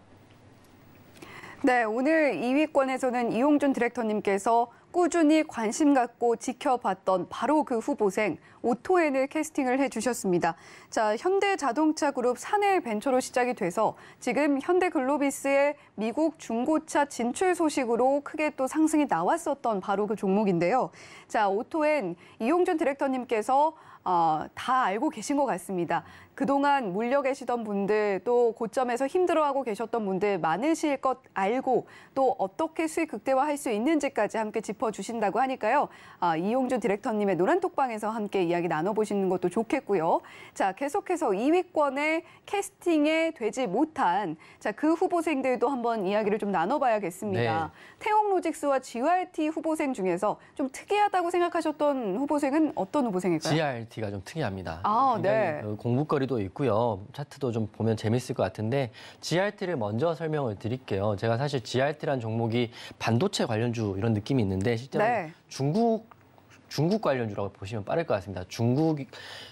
네, 오늘 2위권에서는 이용준 디렉터님께서 꾸준히 관심 갖고 지켜봤던 바로 그 후보생 오토엔을 캐스팅을 해주셨습니다. 자, 현대자동차그룹 사내 벤처로 시작이 돼서 지금 현대글로비스의 미국 중고차 진출 소식으로 크게 또 상승이 나왔었던 바로 그 종목인데요. 자, 오토엔 이용준 디렉터님께서 어, 다 알고 계신 것 같습니다. 그동안 물려 계시던 분들 또 고점에서 힘들어하고 계셨던 분들 많으실 것 알고 또 어떻게 수익 극대화할 수 있는지까지 함께 짚어주신다고 하니까요. 아, 이용주 디렉터님의 노란톡방에서 함께 이야기 나눠보시는 것도 좋겠고요. 자 계속해서 2위권에 캐스팅에 되지 못한 자 그 후보생들도 한번 이야기를 좀 나눠봐야겠습니다. 네. 태용로직스와 GRT 후보생 중에서 좀 특이하다고 생각하셨던 후보생은 어떤 후보생일까요? GRT가 좀 특이합니다. 아, 네. 그 공부거리 것들도 있고요. 차트도 좀 보면 재밌을 것 같은데 GRT를 먼저 설명을 드릴게요. 제가 사실 GRT란 종목이 반도체 관련주 이런 느낌이 있는데 실제로 네. 중국 중국 관련주라고 보시면 빠를 것 같습니다. 중국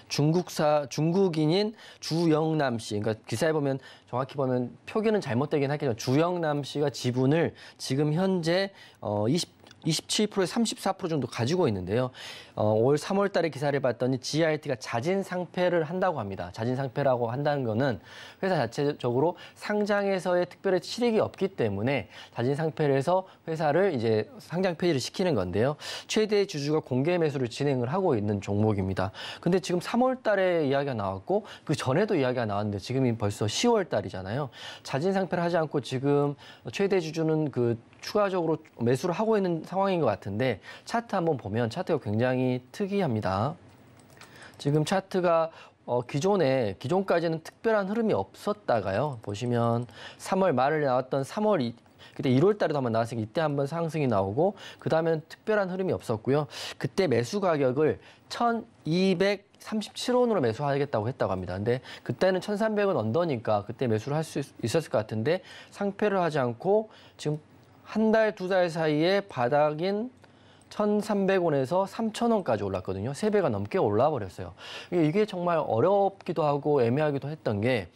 중국사 중국인인 주영남 씨, 그러니까 기사에 보면 정확히 보면 표기는 잘못되긴 하겠지만 주영남 씨가 지분을 지금 현재 어 20. 27%에 34% 정도 가지고 있는데요. 어, 올 3월 달에 기사를 봤더니 GIT가 자진 상패를 한다고 합니다. 자진 상패라고 한다는 것은 회사 자체적으로 상장에서의 특별히 실익이 없기 때문에 자진 상패를 해서 회사를 이제 상장 폐지를 시키는 건데요. 최대 주주가 공개 매수를 진행을 하고 있는 종목입니다. 근데 지금 3월 달에 이야기가 나왔고 그 전에도 이야기가 나왔는데 지금이 벌써 10월 달이잖아요. 자진 상패를 하지 않고 지금 최대 주주는 그 추가적으로 매수를 하고 있는 상황인 것 같은데 차트 한번 보면 차트가 굉장히 특이합니다. 지금 차트가 어, 기존에 기존까지는 특별한 흐름이 없었다가요. 보시면 3월 말에 나왔던 3월 그때 1월 달에도 한번 나왔으니 까 이때 한번 상승이 나오고 그다음에는 특별한 흐름이 없었고요. 그때 매수 가격을 1,237원으로 매수하겠다고 했다고 합니다. 근데 그때는 1,300원 언더니까 그때 매수를 할 수 있었을 것 같은데 상패를 하지 않고 지금 한 달, 두 달 사이에 바닥인 1,300원에서 3,000원까지 올랐거든요. 3배가 넘게 올라 버렸어요. 이게 정말 어렵기도 하고 애매하기도 했던 게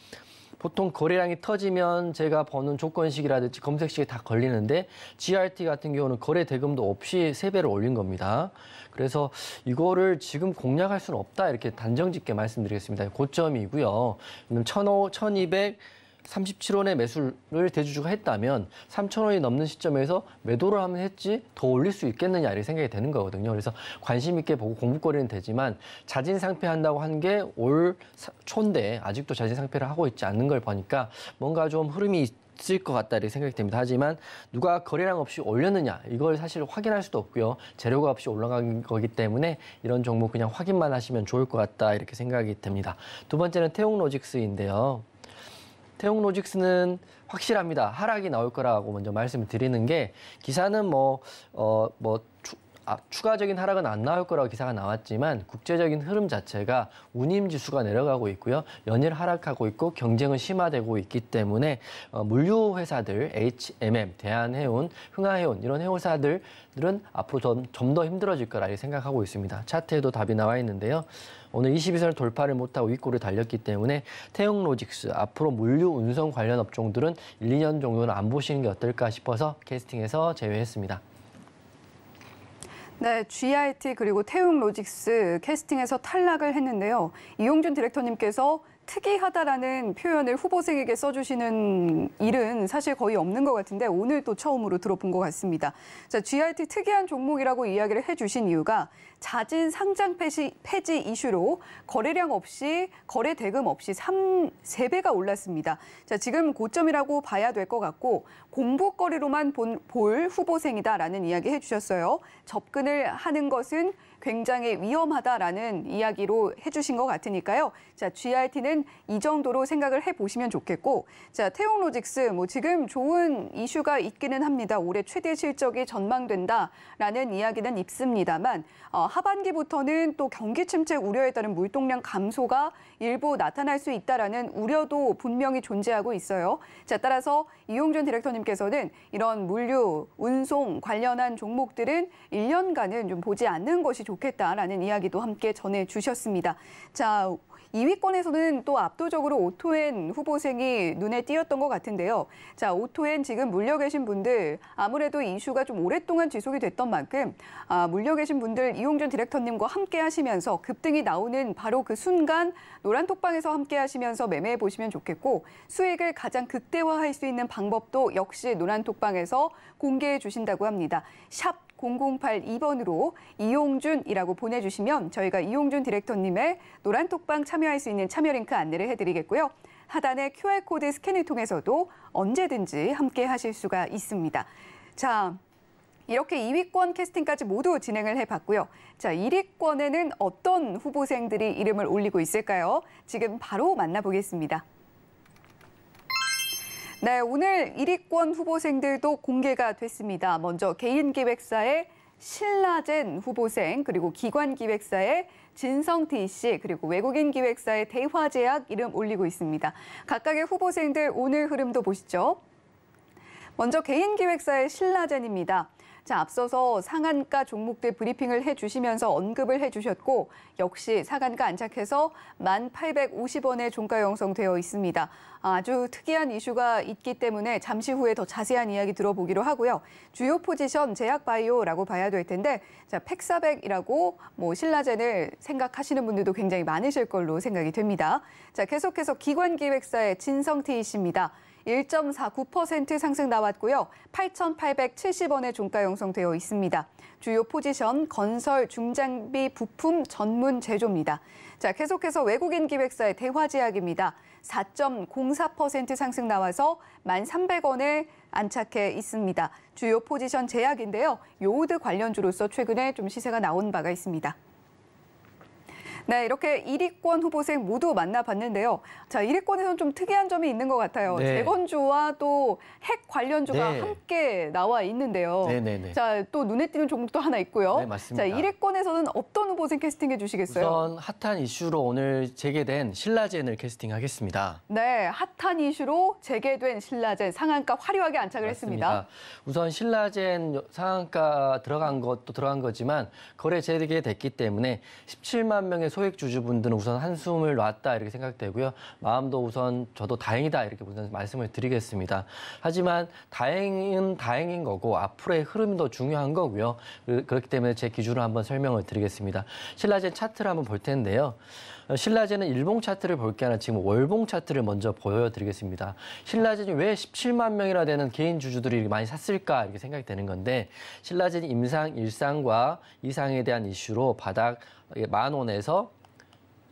보통 거래량이 터지면 제가 버는 조건식이라든지 검색식이다 걸리는데 GRT 같은 경우는 거래 대금도 없이 3배를 올린 겁니다. 그래서 이거를 지금 공략할 수는 없다 이렇게 단정짓게 말씀드리겠습니다. 고점이고요. 1,500, 1,200, 3 7 원의 매수를 대주주가 했다면 삼천 원이 넘는 시점에서 매도를 하면 했지 더 올릴 수 있겠느냐 이렇게 생각이 되는 거거든요. 그래서 관심 있게 보고 공부거리는 되지만 자진 상패한다고한 게 올 초인데 아직도 자진 상패를 하고 있지 않는 걸 보니까 뭔가 좀 흐름이 있을 것 같다 이렇게 생각이 됩니다. 하지만 누가 거래량 없이 올렸느냐 이걸 사실 확인할 수도 없고요. 재료가 없이 올라간 거기 때문에 이런 종목 그냥 확인만 하시면 좋을 것 같다 이렇게 생각이 됩니다. 두 번째는 태용로직스인데요. 태용 로직스는 확실합니다. 하락이 나올 거라고 먼저 말씀드리는 게 기사는 뭐, 어, 뭐, 주, 아, 추가적인 하락은 안 나올 거라고 기사가 나왔지만 국제적인 흐름 자체가 운임 지수가 내려가고 있고요. 연일 하락하고 있고 경쟁은 심화되고 있기 때문에 어, 물류 회사들 HMM, 대한해운, 흥하해운 이런 해운사들은 앞으로 좀더 좀 힘들어질 거라 생각하고 있습니다. 차트에도 답이 나와 있는데요. 오늘 22선 을 돌파를 못하고 윗골을 달렸기 때문에 태용로직스 앞으로 물류 운송 관련 업종들은 1, 2년 정도는 안 보시는 게 어떨까 싶어서 캐스팅에서 제외했습니다. 네, GIT 그리고 태웅 로직스 캐스팅에서 탈락을 했는데요. 이용준 디렉터님께서 특이하다라는 표현을 후보생에게 써주시는 일은 사실 거의 없는 것 같은데 오늘 또 처음으로 들어본 것 같습니다. 자, GRT 특이한 종목이라고 이야기를 해주신 이유가 자진 상장 폐지, 폐지 이슈로 거래량 없이 거래 대금 없이 3, 3배가 올랐습니다. 자, 지금 고점이라고 봐야 될 것 같고 공부거리로만 본, 볼 후보생이다라는 이야기 해주셨어요. 접근을 하는 것은 굉장히 위험하다라는 이야기로 해주신 것 같으니까요. 자, GRT는 이 정도로 생각을 해보시면 좋겠고, 자, 태용로직스, 뭐 지금 좋은 이슈가 있기는 합니다. 올해 최대 실적이 전망된다라는 이야기는 있습니다만, 어, 하반기부터는 또 경기 침체 우려에 따른 물동량 감소가 일부 나타날 수 있다라는 우려도 분명히 존재하고 있어요. 자, 따라서 이용준 디렉터님께서는 이런 물류, 운송 관련한 종목들은 1년간은 좀 보지 않는 것이 좋습니다. 좋겠다라는 이야기도 함께 전해주셨습니다. 자, 2위권에서는 또 압도적으로 오토엔 후보생이 눈에 띄었던 것 같은데요. 자, 오토엔 지금 물려 계신 분들 아무래도 이슈가 좀 오랫동안 지속이 됐던 만큼 아, 물려 계신 분들 이용준 디렉터님과 함께 하시면서 급등이 나오는 바로 그 순간 노란 톡방에서 함께 하시면서 매매해 보시면 좋겠고 수익을 가장 극대화할 수 있는 방법도 역시 노란 톡방에서 공개해 주신다고 합니다. 샵 0082번으로 이용준이라고 보내주시면 저희가 이용준 디렉터님의 노란톡방 참여할 수 있는 참여 링크 안내를 해드리겠고요. 하단의 QR코드 스캔을 통해서도 언제든지 함께 하실 수가 있습니다. 자, 이렇게 2위권 캐스팅까지 모두 진행을 해봤고요. 자, 1위권에는 어떤 후보생들이 이름을 올리고 있을까요? 지금 바로 만나보겠습니다. 네, 오늘 1위권 후보생들도 공개가 됐습니다. 먼저 개인 기획사의 신라젠 후보생, 그리고 기관 기획사의 진성티 씨, 그리고 외국인 기획사의 대화제약 이름 올리고 있습니다. 각각의 후보생들 오늘 흐름도 보시죠. 먼저 개인 기획사의 신라젠입니다. 자, 앞서서 상한가 종목들 브리핑을 해주시면서 언급을 해주셨고 역시 상한가 안착해서 1,850원의 종가 형성되어 있습니다. 아주 특이한 이슈가 있기 때문에 잠시 후에 더 자세한 이야기 들어보기로 하고요. 주요 포지션 제약바이오라고 봐야 될 텐데 자, 팩사백이라고 뭐 신라젠을 생각하시는 분들도 굉장히 많으실 걸로 생각이 됩니다. 자, 계속해서 기관기획사의 진성태 이씨입니다. 1.49% 상승 나왔고요. 8,870원의 종가 형성되어 있습니다. 주요 포지션 건설, 중장비, 부품, 전문 제조입니다. 자, 계속해서 외국인 기획사의 대화제약입니다. 4.04% 상승 나와서 1,300원에 안착해 있습니다. 주요 포지션 제약인데요. 요오드 관련주로서 최근에 좀 시세가 나온 바가 있습니다. 네, 이렇게 1위권 후보생 모두 만나봤는데요. 자, 1위권에서는 좀 특이한 점이 있는 것 같아요. 네. 재건주와 또 핵 관련주가 네. 함께 나와 있는데요. 네, 네, 네, 자, 또 눈에 띄는 종목도 하나 있고요. 네, 맞습니다. 자, 1위권에서는 어떤 후보생 캐스팅해 주시겠어요? 우선 핫한 이슈로 오늘 재개된 신라젠을 캐스팅하겠습니다. 네, 핫한 이슈로 재개된 신라젠 상한가 화려하게 안착을 맞습니다. 했습니다. 우선 신라젠 상한가 들어간 것도 들어간 거지만 거래 재개됐기 때문에 17만 명의 소액 주주분들은 우선 한숨을 놨다 이렇게 생각되고요. 마음도 우선 저도 다행이다 이렇게 우선 말씀을 드리겠습니다. 하지만 다행은 다행인 거고 앞으로의 흐름이 더 중요한 거고요. 그, 그렇기 때문에 제 기준으로 한번 설명을 드리겠습니다. 신라젠 차트를 한번 볼 텐데요. 신라제는 일봉 차트를 볼게하니 지금 월봉 차트를 먼저 보여드리겠습니다. 신라제는 왜 17만 명이나 되는 개인 주주들이 많이 샀을까 이렇게 생각이 되는 건데 신라제는 임상 일상과 이상에 대한 이슈로 바닥 만 원에서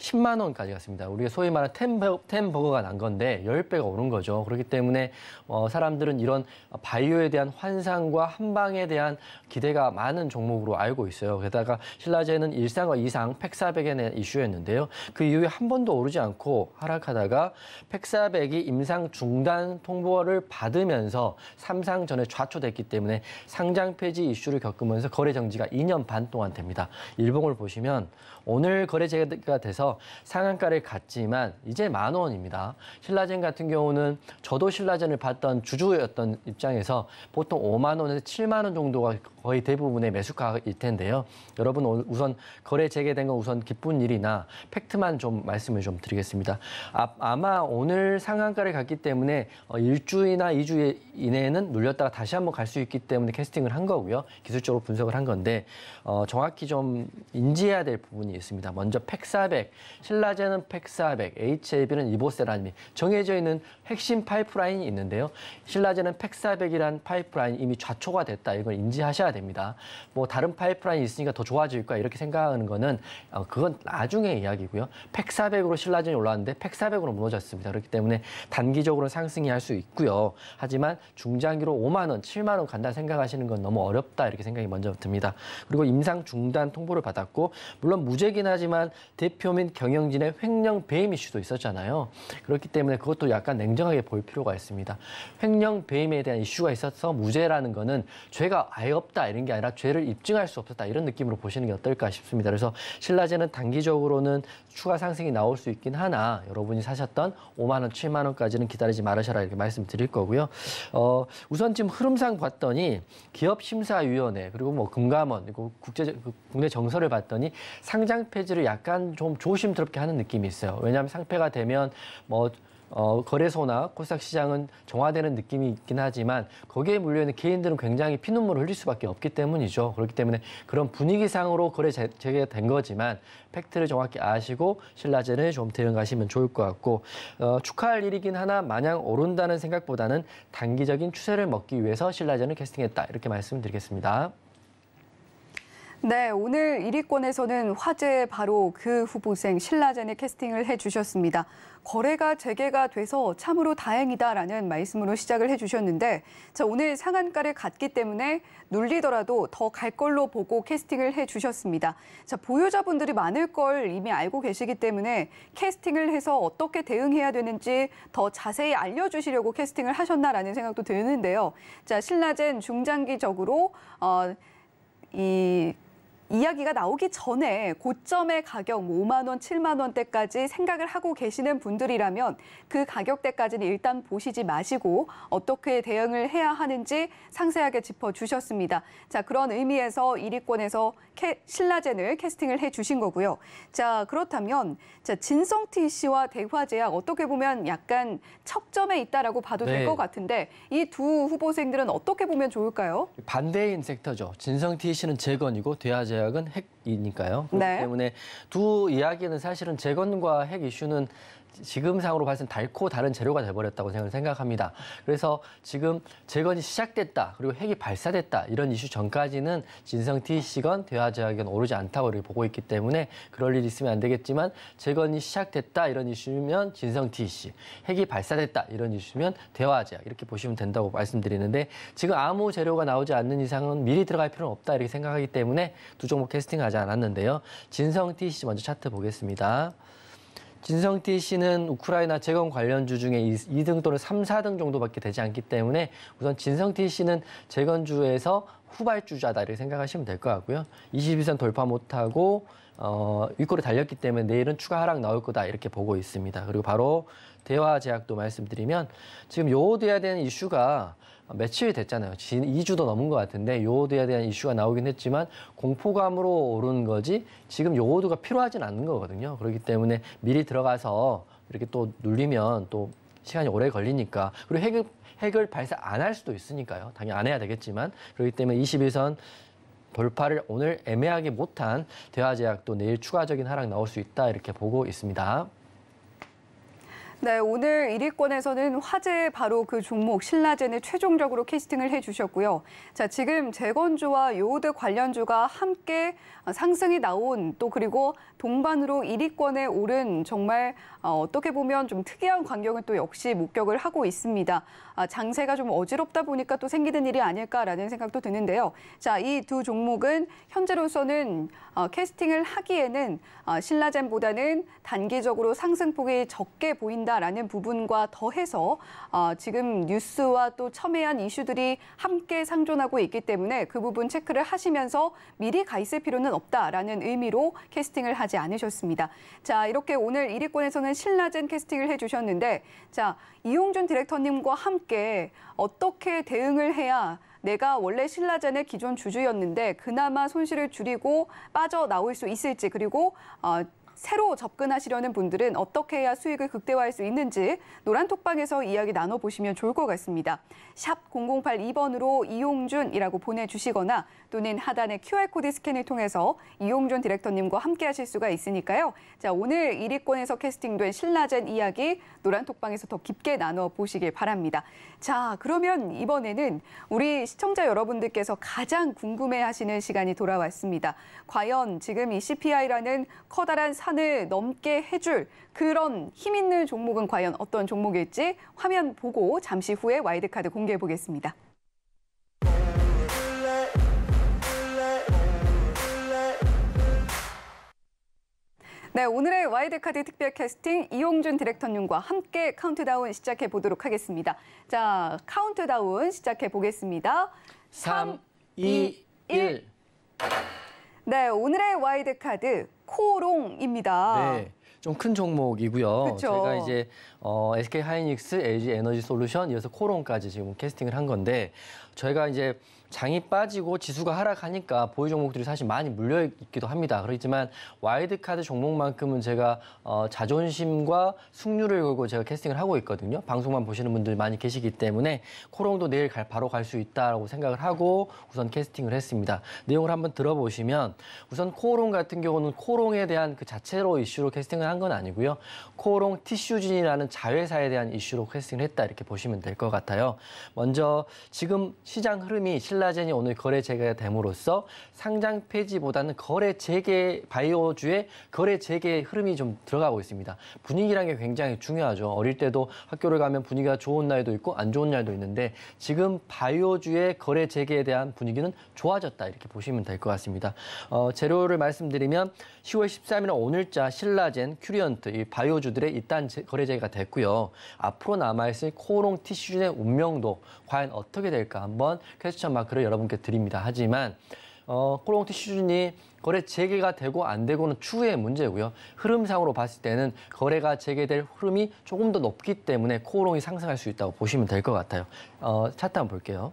10만 원까지 갔습니다. 우리가 소위 말하는 템버 텐버거가 난 건데 10배가 오른 거죠. 그렇기 때문에 어, 사람들은 이런 바이오에 대한 환상과 한방에 대한 기대가 많은 종목으로 알고 있어요. 게다가 신라제는 일상과 이상 팩사백의 이슈였는데요. 그 이후에 한 번도 오르지 않고 하락하다가 팩사백이 임상 중단 통보를 받으면서 삼상 전에 좌초됐기 때문에 상장 폐지 이슈를 겪으면서 거래 정지가 2년 반 동안 됩니다. 일봉을 보시면 오늘 거래제가 돼서 상한가를 갔지만 이제 만 원입니다. 신라젠 같은 경우는 저도 신라젠을 봤던 주주였던 입장에서 보통 5만 원에서 7만 원 정도가 거의 대부분의 매수가일 텐데요. 여러분 우선 거래 재개된 건 우선 기쁜 일이나 팩트만 좀 말씀을 좀 드리겠습니다. 아, 마 오늘 상한가를 갔기 때문에 어, 일주이나 2주 이내에는 눌렸다가 다시 한번 갈 수 있기 때문에 캐스팅을 한 거고요. 기술적으로 분석을 한 건데 어, 정확히 좀 인지해야 될 부분이 있습니다. 먼저 팩사0 신라제는 팩사0 h a b 는 이보세라는 정해져 있는 핵심 파이프라인이 있는데요. 신라제는 팩사0이란 파이프라인 이미 좌초가 됐다. 이걸 인지하셔야 됩니다. 뭐 다른 파이프라인이 있으니까 더 좋아질 거야 이렇게 생각하는 거는 어, 그건 나중에 이야기고요. 팩사0으로 신라젠이 올라왔는데 팩사0으로 무너졌습니다. 그렇기 때문에 단기적으로 상승이 할 수 있고요. 하지만 중장기로 5만 원, 7만 원 간다 생각하시는 건 너무 어렵다 이렇게 생각이 먼저 듭니다. 그리고 임상 중단 통보를 받았고 물론 무조 주제긴 하지만 대표및 경영진의 횡령 배임 이슈도 있었잖아요. 그렇기 때문에 그것도 약간 냉정하게 볼 필요가 있습니다. 횡령 배임에 대한 이슈가 있어서 무죄라는 거는 죄가 아예 없다 이런 게 아니라 죄를 입증할 수 없었다 이런 느낌으로 보시는 게 어떨까 싶습니다. 그래서 신라제는 단기적으로는 추가 상승이 나올 수 있긴 하나 여러분이 사셨던 5만 원, 7만 원까지는 기다리지 말으셔라 이렇게 말씀드릴 거고요. 어, 우선 지금 흐름상 봤더니 기업심사위원회 그리고 뭐 금감원 그리고 국제 그 국내 정서를 봤더니 상장 상장 폐지를 약간 좀 조심스럽게 하는 느낌이 있어요. 왜냐하면 상패가 되면 뭐 어, 거래소나 코스닥 시장은 정화되는 느낌이 있긴 하지만 거기에 물려있는 개인들은 굉장히 피눈물을 흘릴 수밖에 없기 때문이죠. 그렇기 때문에 그런 분위기상으로 거래 재개가 된 거지만 팩트를 정확히 아시고 신라제를 좀 대응하시면 좋을 것 같고 어, 축하할 일이긴 하나 마냥 오른다는 생각보다는 단기적인 추세를 먹기 위해서 신라제는 캐스팅했다 이렇게 말씀드리겠습니다. 네, 오늘 1위권에서는 화제 바로 그 후보생 신라젠의 캐스팅을 해주셨습니다. 거래가 재개가 돼서 참으로 다행이다라는 말씀으로 시작을 해주셨는데 자, 오늘 상한가를 갔기 때문에 눌리더라도 더 갈 걸로 보고 캐스팅을 해주셨습니다. 자, 보유자분들이 많을 걸 이미 알고 계시기 때문에 캐스팅을 해서 어떻게 대응해야 되는지 더 자세히 알려주시려고 캐스팅을 하셨나라는 생각도 드는데요. 자, 신라젠 중장기적으로 어, 이 이야기가 나오기 전에 고점의 가격 뭐 5만 원, 7만 원대까지 생각을 하고 계시는 분들이라면 그 가격대까지는 일단 보시지 마시고 어떻게 대응을 해야 하는지 상세하게 짚어 주셨습니다. 자, 그런 의미에서 1위권에서 캐, 신라젠을 캐스팅을 해 주신 거고요. 자, 그렇다면 자, 진성티 씨와 대화제약 어떻게 보면 약간 척점에 있다라고 봐도 네. 될것 같은데 이 두 후보생들은 어떻게 보면 좋을까요? 반대인 섹터죠. 진성티 씨는 재건이고 대화제약 전략은 핵이니까요. 그렇기 네. 때문에 두 이야기는 사실은 재건과 핵 이슈는 지금상으로 봐서는 달코 다른 재료가 돼버렸다고 저는 생각합니다. 그래서 지금 재건이 시작됐다 그리고 핵이 발사됐다 이런 이슈 전까지는 진성 TC건 대화제약은 오르지 않다고 이렇게 보고 있기 때문에 그럴 일이 있으면 안 되겠지만 재건이 시작됐다 이런 이슈면 진성 TC 핵이 발사됐다 이런 이슈면 대화제약 이렇게 보시면 된다고 말씀드리는데 지금 아무 재료가 나오지 않는 이상은 미리 들어갈 필요는 없다 이렇게 생각하기 때문에 두 종목 캐스팅하지 않았는데요. 진성 TC 먼저 차트 보겠습니다. 진성티 씨는 우크라이나 재건 관련주 중에 2등 또는 3, 4등 정도밖에 되지 않기 때문에 우선 진성티 씨는 재건주에서 후발주자다 이렇게 생각하시면 될 것 같고요. 2 2선 돌파 못하고 어, 윗골에 달렸기 때문에 내일은 추가 하락 나올 거다 이렇게 보고 있습니다. 그리고 바로 대화 제약도 말씀드리면 지금 요호돼야 되는 이슈가 며칠 됐잖아요. 2주도 넘은 것 같은데 요오드에 대한 이슈가 나오긴 했지만 공포감으로 오른 거지 지금 요오드가 필요하진 않는 거거든요. 그렇기 때문에 미리 들어가서 이렇게 또 눌리면 또 시간이 오래 걸리니까 그리고 핵을, 핵을 발사 안 할 수도 있으니까요. 당연히 안 해야 되겠지만 그렇기 때문에 21선 돌파를 오늘 애매하게 못한 대화제약도 내일 추가적인 하락 나올 수 있다 이렇게 보고 있습니다. 네, 오늘 1위권에서는 화제 바로 그 종목 신라젠을 최종적으로 캐스팅을 해주셨고요. 자, 지금 재건주와 요오드 관련주가 함께 상승이 나온 또 그리고 동반으로 1위권에 오른 정말 어, 어떻게 보면 좀 특이한 광경을 또 역시 목격을 하고 있습니다. 아, 장세가 좀 어지럽다 보니까 또 생기는 일이 아닐까라는 생각도 드는데요. 자, 이 두 종목은 현재로서는 어, 캐스팅을 하기에는 어, 신라젠보다는 단기적으로 상승폭이 적게 보인다라는 부분과 더해서 어, 지금 뉴스와 또 첨예한 이슈들이 함께 상존하고 있기 때문에 그 부분 체크를 하시면서 미리 가 있을 필요는 없다라는 의미로 캐스팅을 하지 않으셨습니다. 자, 이렇게 오늘 1위권에서는 하는 신라젠 캐스팅을 해주셨는데 자 이용준 디렉터님과 함께 어떻게 대응을 해야 내가 원래 신라젠의 기존 주주였는데 그나마 손실을 줄이고 빠져나올 수 있을지 그리고 어, 새로 접근하시려는 분들은 어떻게 해야 수익을 극대화할 수 있는지 노란톡방에서 이야기 나눠보시면 좋을 것 같습니다. 샵 0082번으로 이용준이라고 보내주시거나 또는 하단의 QR코드 스캔을 통해서 이용준 디렉터님과 함께 하실 수가 있으니까요. 자, 오늘 1위권에서 캐스팅된 신라젠 이야기 노란톡방에서 더 깊게 나눠 보시길 바랍니다. 자, 그러면 이번에는 우리 시청자 여러분들께서 가장 궁금해 하시는 시간이 돌아왔습니다. 과연 지금 이 CPI라는 커다란 산을 넘게 해줄 그런 힘 있는 종목은 과연 어떤 종목일지 화면 보고 잠시 후에 와이드카드 공개해 보겠습니다. 네, 오늘의 와이드카드 특별 캐스팅 이용준 디렉터님과 함께 카운트다운 시작해 보도록 하겠습니다. 자, 카운트다운 시작해 보겠습니다. 3, 2, 1. 네, 오늘의 와이드카드 코롱입니다. 네. 좀 큰 종목이고요. 그쵸? 제가 이제 어, SK 하이닉스, LG 에너지 솔루션, 이어서 코롱까지 지금 캐스팅을 한 건데 저희가 이제 장이 빠지고 지수가 하락하니까 보유 종목들이 사실 많이 물려 있기도 합니다. 그렇지만 와이드카드 종목만큼은 제가 어, 자존심과 숙률을 걸고 제가 캐스팅을 하고 있거든요. 방송만 보시는 분들 많이 계시기 때문에 코롱도 내일 갈, 바로 갈 수 있다라고 생각을 하고 우선 캐스팅을 했습니다. 내용을 한번 들어보시면 우선 코롱 같은 경우는 코롱에 대한 그 자체로 이슈로 캐스팅을 한 건 아니고요. 코롱 티슈진이라는 자회사에 대한 이슈로 캐스팅을 했다 이렇게 보시면 될 것 같아요. 먼저 지금 시장 흐름이 실 콜라겐이 오늘 거래 재개가 됨으로써 상장 폐지보다는 거래 재개 바이오주의 거래 재개 흐름이 좀 들어가고 있습니다. 분위기란 게 굉장히 중요하죠. 어릴 때도 학교를 가면 분위기가 좋은 날도 있고 안 좋은 날도 있는데 지금 바이오주의 거래 재개에 대한 분위기는 좋아졌다 이렇게 보시면 될 것 같습니다. 어, 재료를 말씀드리면 10월 13일 오늘자 신라젠, 큐리언트 이 바이오주들의 이딴 거래 재개가 됐고요. 앞으로 남아있을 코오롱 티슈의 운명도 과연 어떻게 될까 한번 퀘스천 마크 마크 여러분께 드립니다. 하지만 어, 콜롱티 수준이 거래 재개가 되고 안 되고는 추후의 문제고요. 흐름상으로 봤을 때는 거래가 재개될 흐름이 조금 더 높기 때문에 코롱이 상승할 수 있다고 보시면 될 것 같아요. 어, 차트 한번 볼게요.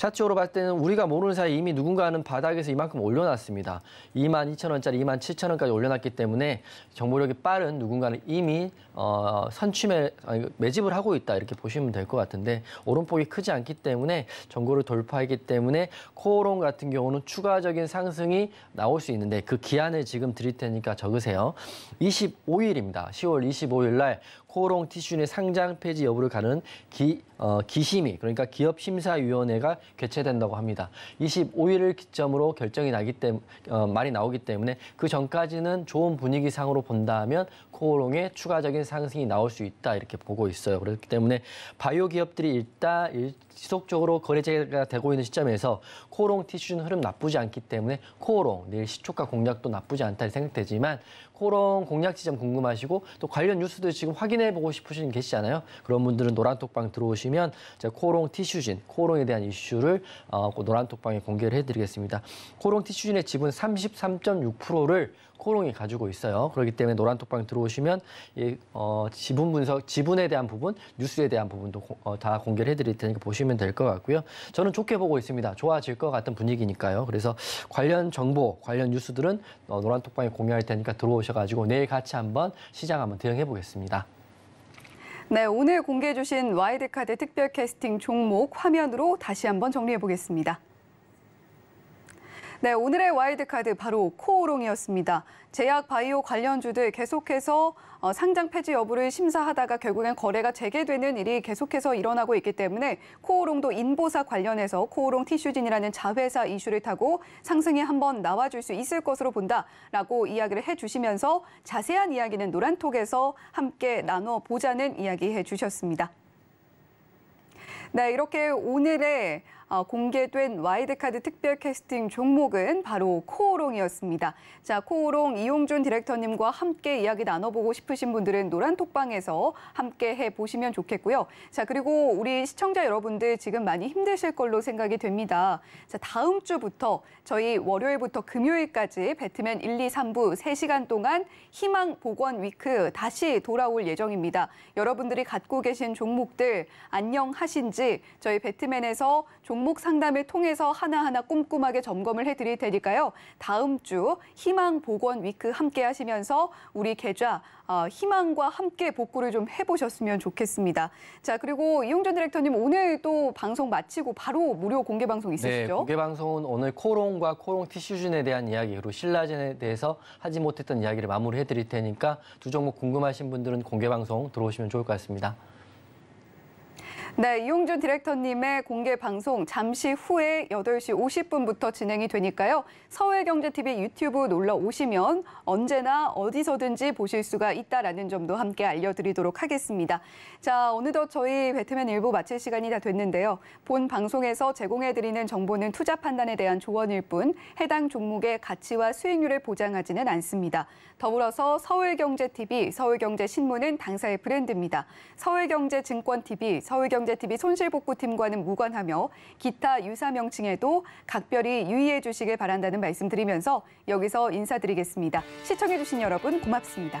차트적으로 봤을 때는 우리가 모르는 사이 이미 누군가는 바닥에서 이만큼 올려놨습니다. 2만 2천 원짜리, 2만 7천 원까지 올려놨기 때문에 정보력이 빠른 누군가는 이미 어, 선취매 그 매집을 하고 있다 이렇게 보시면 될 것 같은데 오름폭이 크지 않기 때문에 정고를 돌파했기 때문에 코오롱 같은 경우는 추가적인 상승이 나올 수 있는데 그 기한을 지금 드릴 테니까 적으세요. 25일입니다. 10월 25일 날 코오롱 티슈의 상장 폐지 여부를 가는 기, 어, 기심이 그러니까 기업심사위원회가 개최된다고 합니다. 25일을 기점으로 결정이 나기 때 어, 말이 나오기 때문에 그 전까지는 좋은 분위기상으로 본다면 코오롱의 추가적인 상승이 나올 수 있다 이렇게 보고 있어요. 그렇기 때문에 바이오 기업들이 일단 지속적으로 거래제가 되고 있는 시점에서 코오롱 티슈는 흐름 나쁘지 않기 때문에 코오롱 내일 시초가 공략도 나쁘지 않다 생각되지만 호롱 공략지 점 궁금하시고 또 관련 뉴스들 지금 확인해보고 싶으신 계시잖아요. 그런 분들은 노란톡방 들어오시면 제가 코롱 티슈진, 코롱에 대한 이슈를 어, 노란톡방에 공개를 해드리겠습니다. 코롱 티슈진의 지분 33.6%를 코롱이 가지고 있어요. 그렇기 때문에 노란톡방 들어오시면 이 어, 지분 분석, 지분에 대한 부분, 뉴스에 대한 부분도 고, 어, 다 공개를 해드릴 테니까 보시면 될 것 같고요. 저는 좋게 보고 있습니다. 좋아질 것 같은 분위기니까요. 그래서 관련 정보, 관련 뉴스들은 어, 노란톡방에 공유할 테니까 들어오셔가지고 내일 같이 한번 시장 한번 대응해 보겠습니다. 네, 오늘 공개해 주신 와이드카드 특별 캐스팅 종목 화면으로 다시 한번 정리해 보겠습니다. 네, 오늘의 와이드카드 바로 코오롱이었습니다. 제약바이오 관련주들 계속해서 어, 상장 폐지 여부를 심사하다가 결국엔 거래가 재개되는 일이 계속해서 일어나고 있기 때문에 코오롱도 인보사 관련해서 코오롱 티슈진이라는 자회사 이슈를 타고 상승에 한번 나와줄 수 있을 것으로 본다라고 이야기를 해주시면서 자세한 이야기는 노란톡에서 함께 나눠보자는 이야기 해주셨습니다. 네, 이렇게 오늘의 어, 공개된 와이드카드 특별 캐스팅 종목은 바로 코오롱이었습니다. 자, 코오롱 이용준 디렉터님과 함께 이야기 나눠보고 싶으신 분들은 노란톡방에서 함께 해보시면 좋겠고요. 자, 그리고 우리 시청자 여러분들 지금 많이 힘드실 걸로 생각이 됩니다. 자, 다음 주부터 저희 월요일부터 금요일까지 배트맨 1, 2, 3부 3시간 동안 희망 보건 위크 다시 돌아올 예정입니다. 여러분들이 갖고 계신 종목들 안녕하신지 저희 배트맨에서 종 정목 상담을 통해서 하나하나 꼼꼼하게 점검을 해드릴 테니까요. 다음 주 희망 복원 위크 함께 하시면서 우리 계좌 어, 희망과 함께 복구를 좀 해보셨으면 좋겠습니다. 자 그리고 이용전 디렉터님 오늘 또 방송 마치고 바로 무료 공개 방송 네, 있으시죠? 네, 공개 방송은 오늘 코롱과 코롱 티슈준에 대한 이야기 그리고 신라젠에 대해서 하지 못했던 이야기를 마무리해드릴 테니까 두 종목 궁금하신 분들은 공개 방송 들어오시면 좋을 것 같습니다. 네, 이용준 디렉터님의 공개 방송 잠시 후에 8시 50분부터 진행이 되니까요. 서울경제TV 유튜브 놀러 오시면 언제나 어디서든지 보실 수가 있다라는 점도 함께 알려드리도록 하겠습니다. 자, 어느덧 저희 배트맨 일부 마칠 시간이 다 됐는데요. 본 방송에서 제공해드리는 정보는 투자 판단에 대한 조언일 뿐 해당 종목의 가치와 수익률을 보장하지는 않습니다. 더불어서 서울경제TV, 서울경제신문은 당사의 브랜드입니다. 서울경제증권TV, 서울경 제 경제TV 손실복구팀과는 무관하며 기타 유사 명칭에도 각별히 유의해 주시길 바란다는 말씀드리면서 여기서 인사드리겠습니다. 시청해주신 여러분 고맙습니다.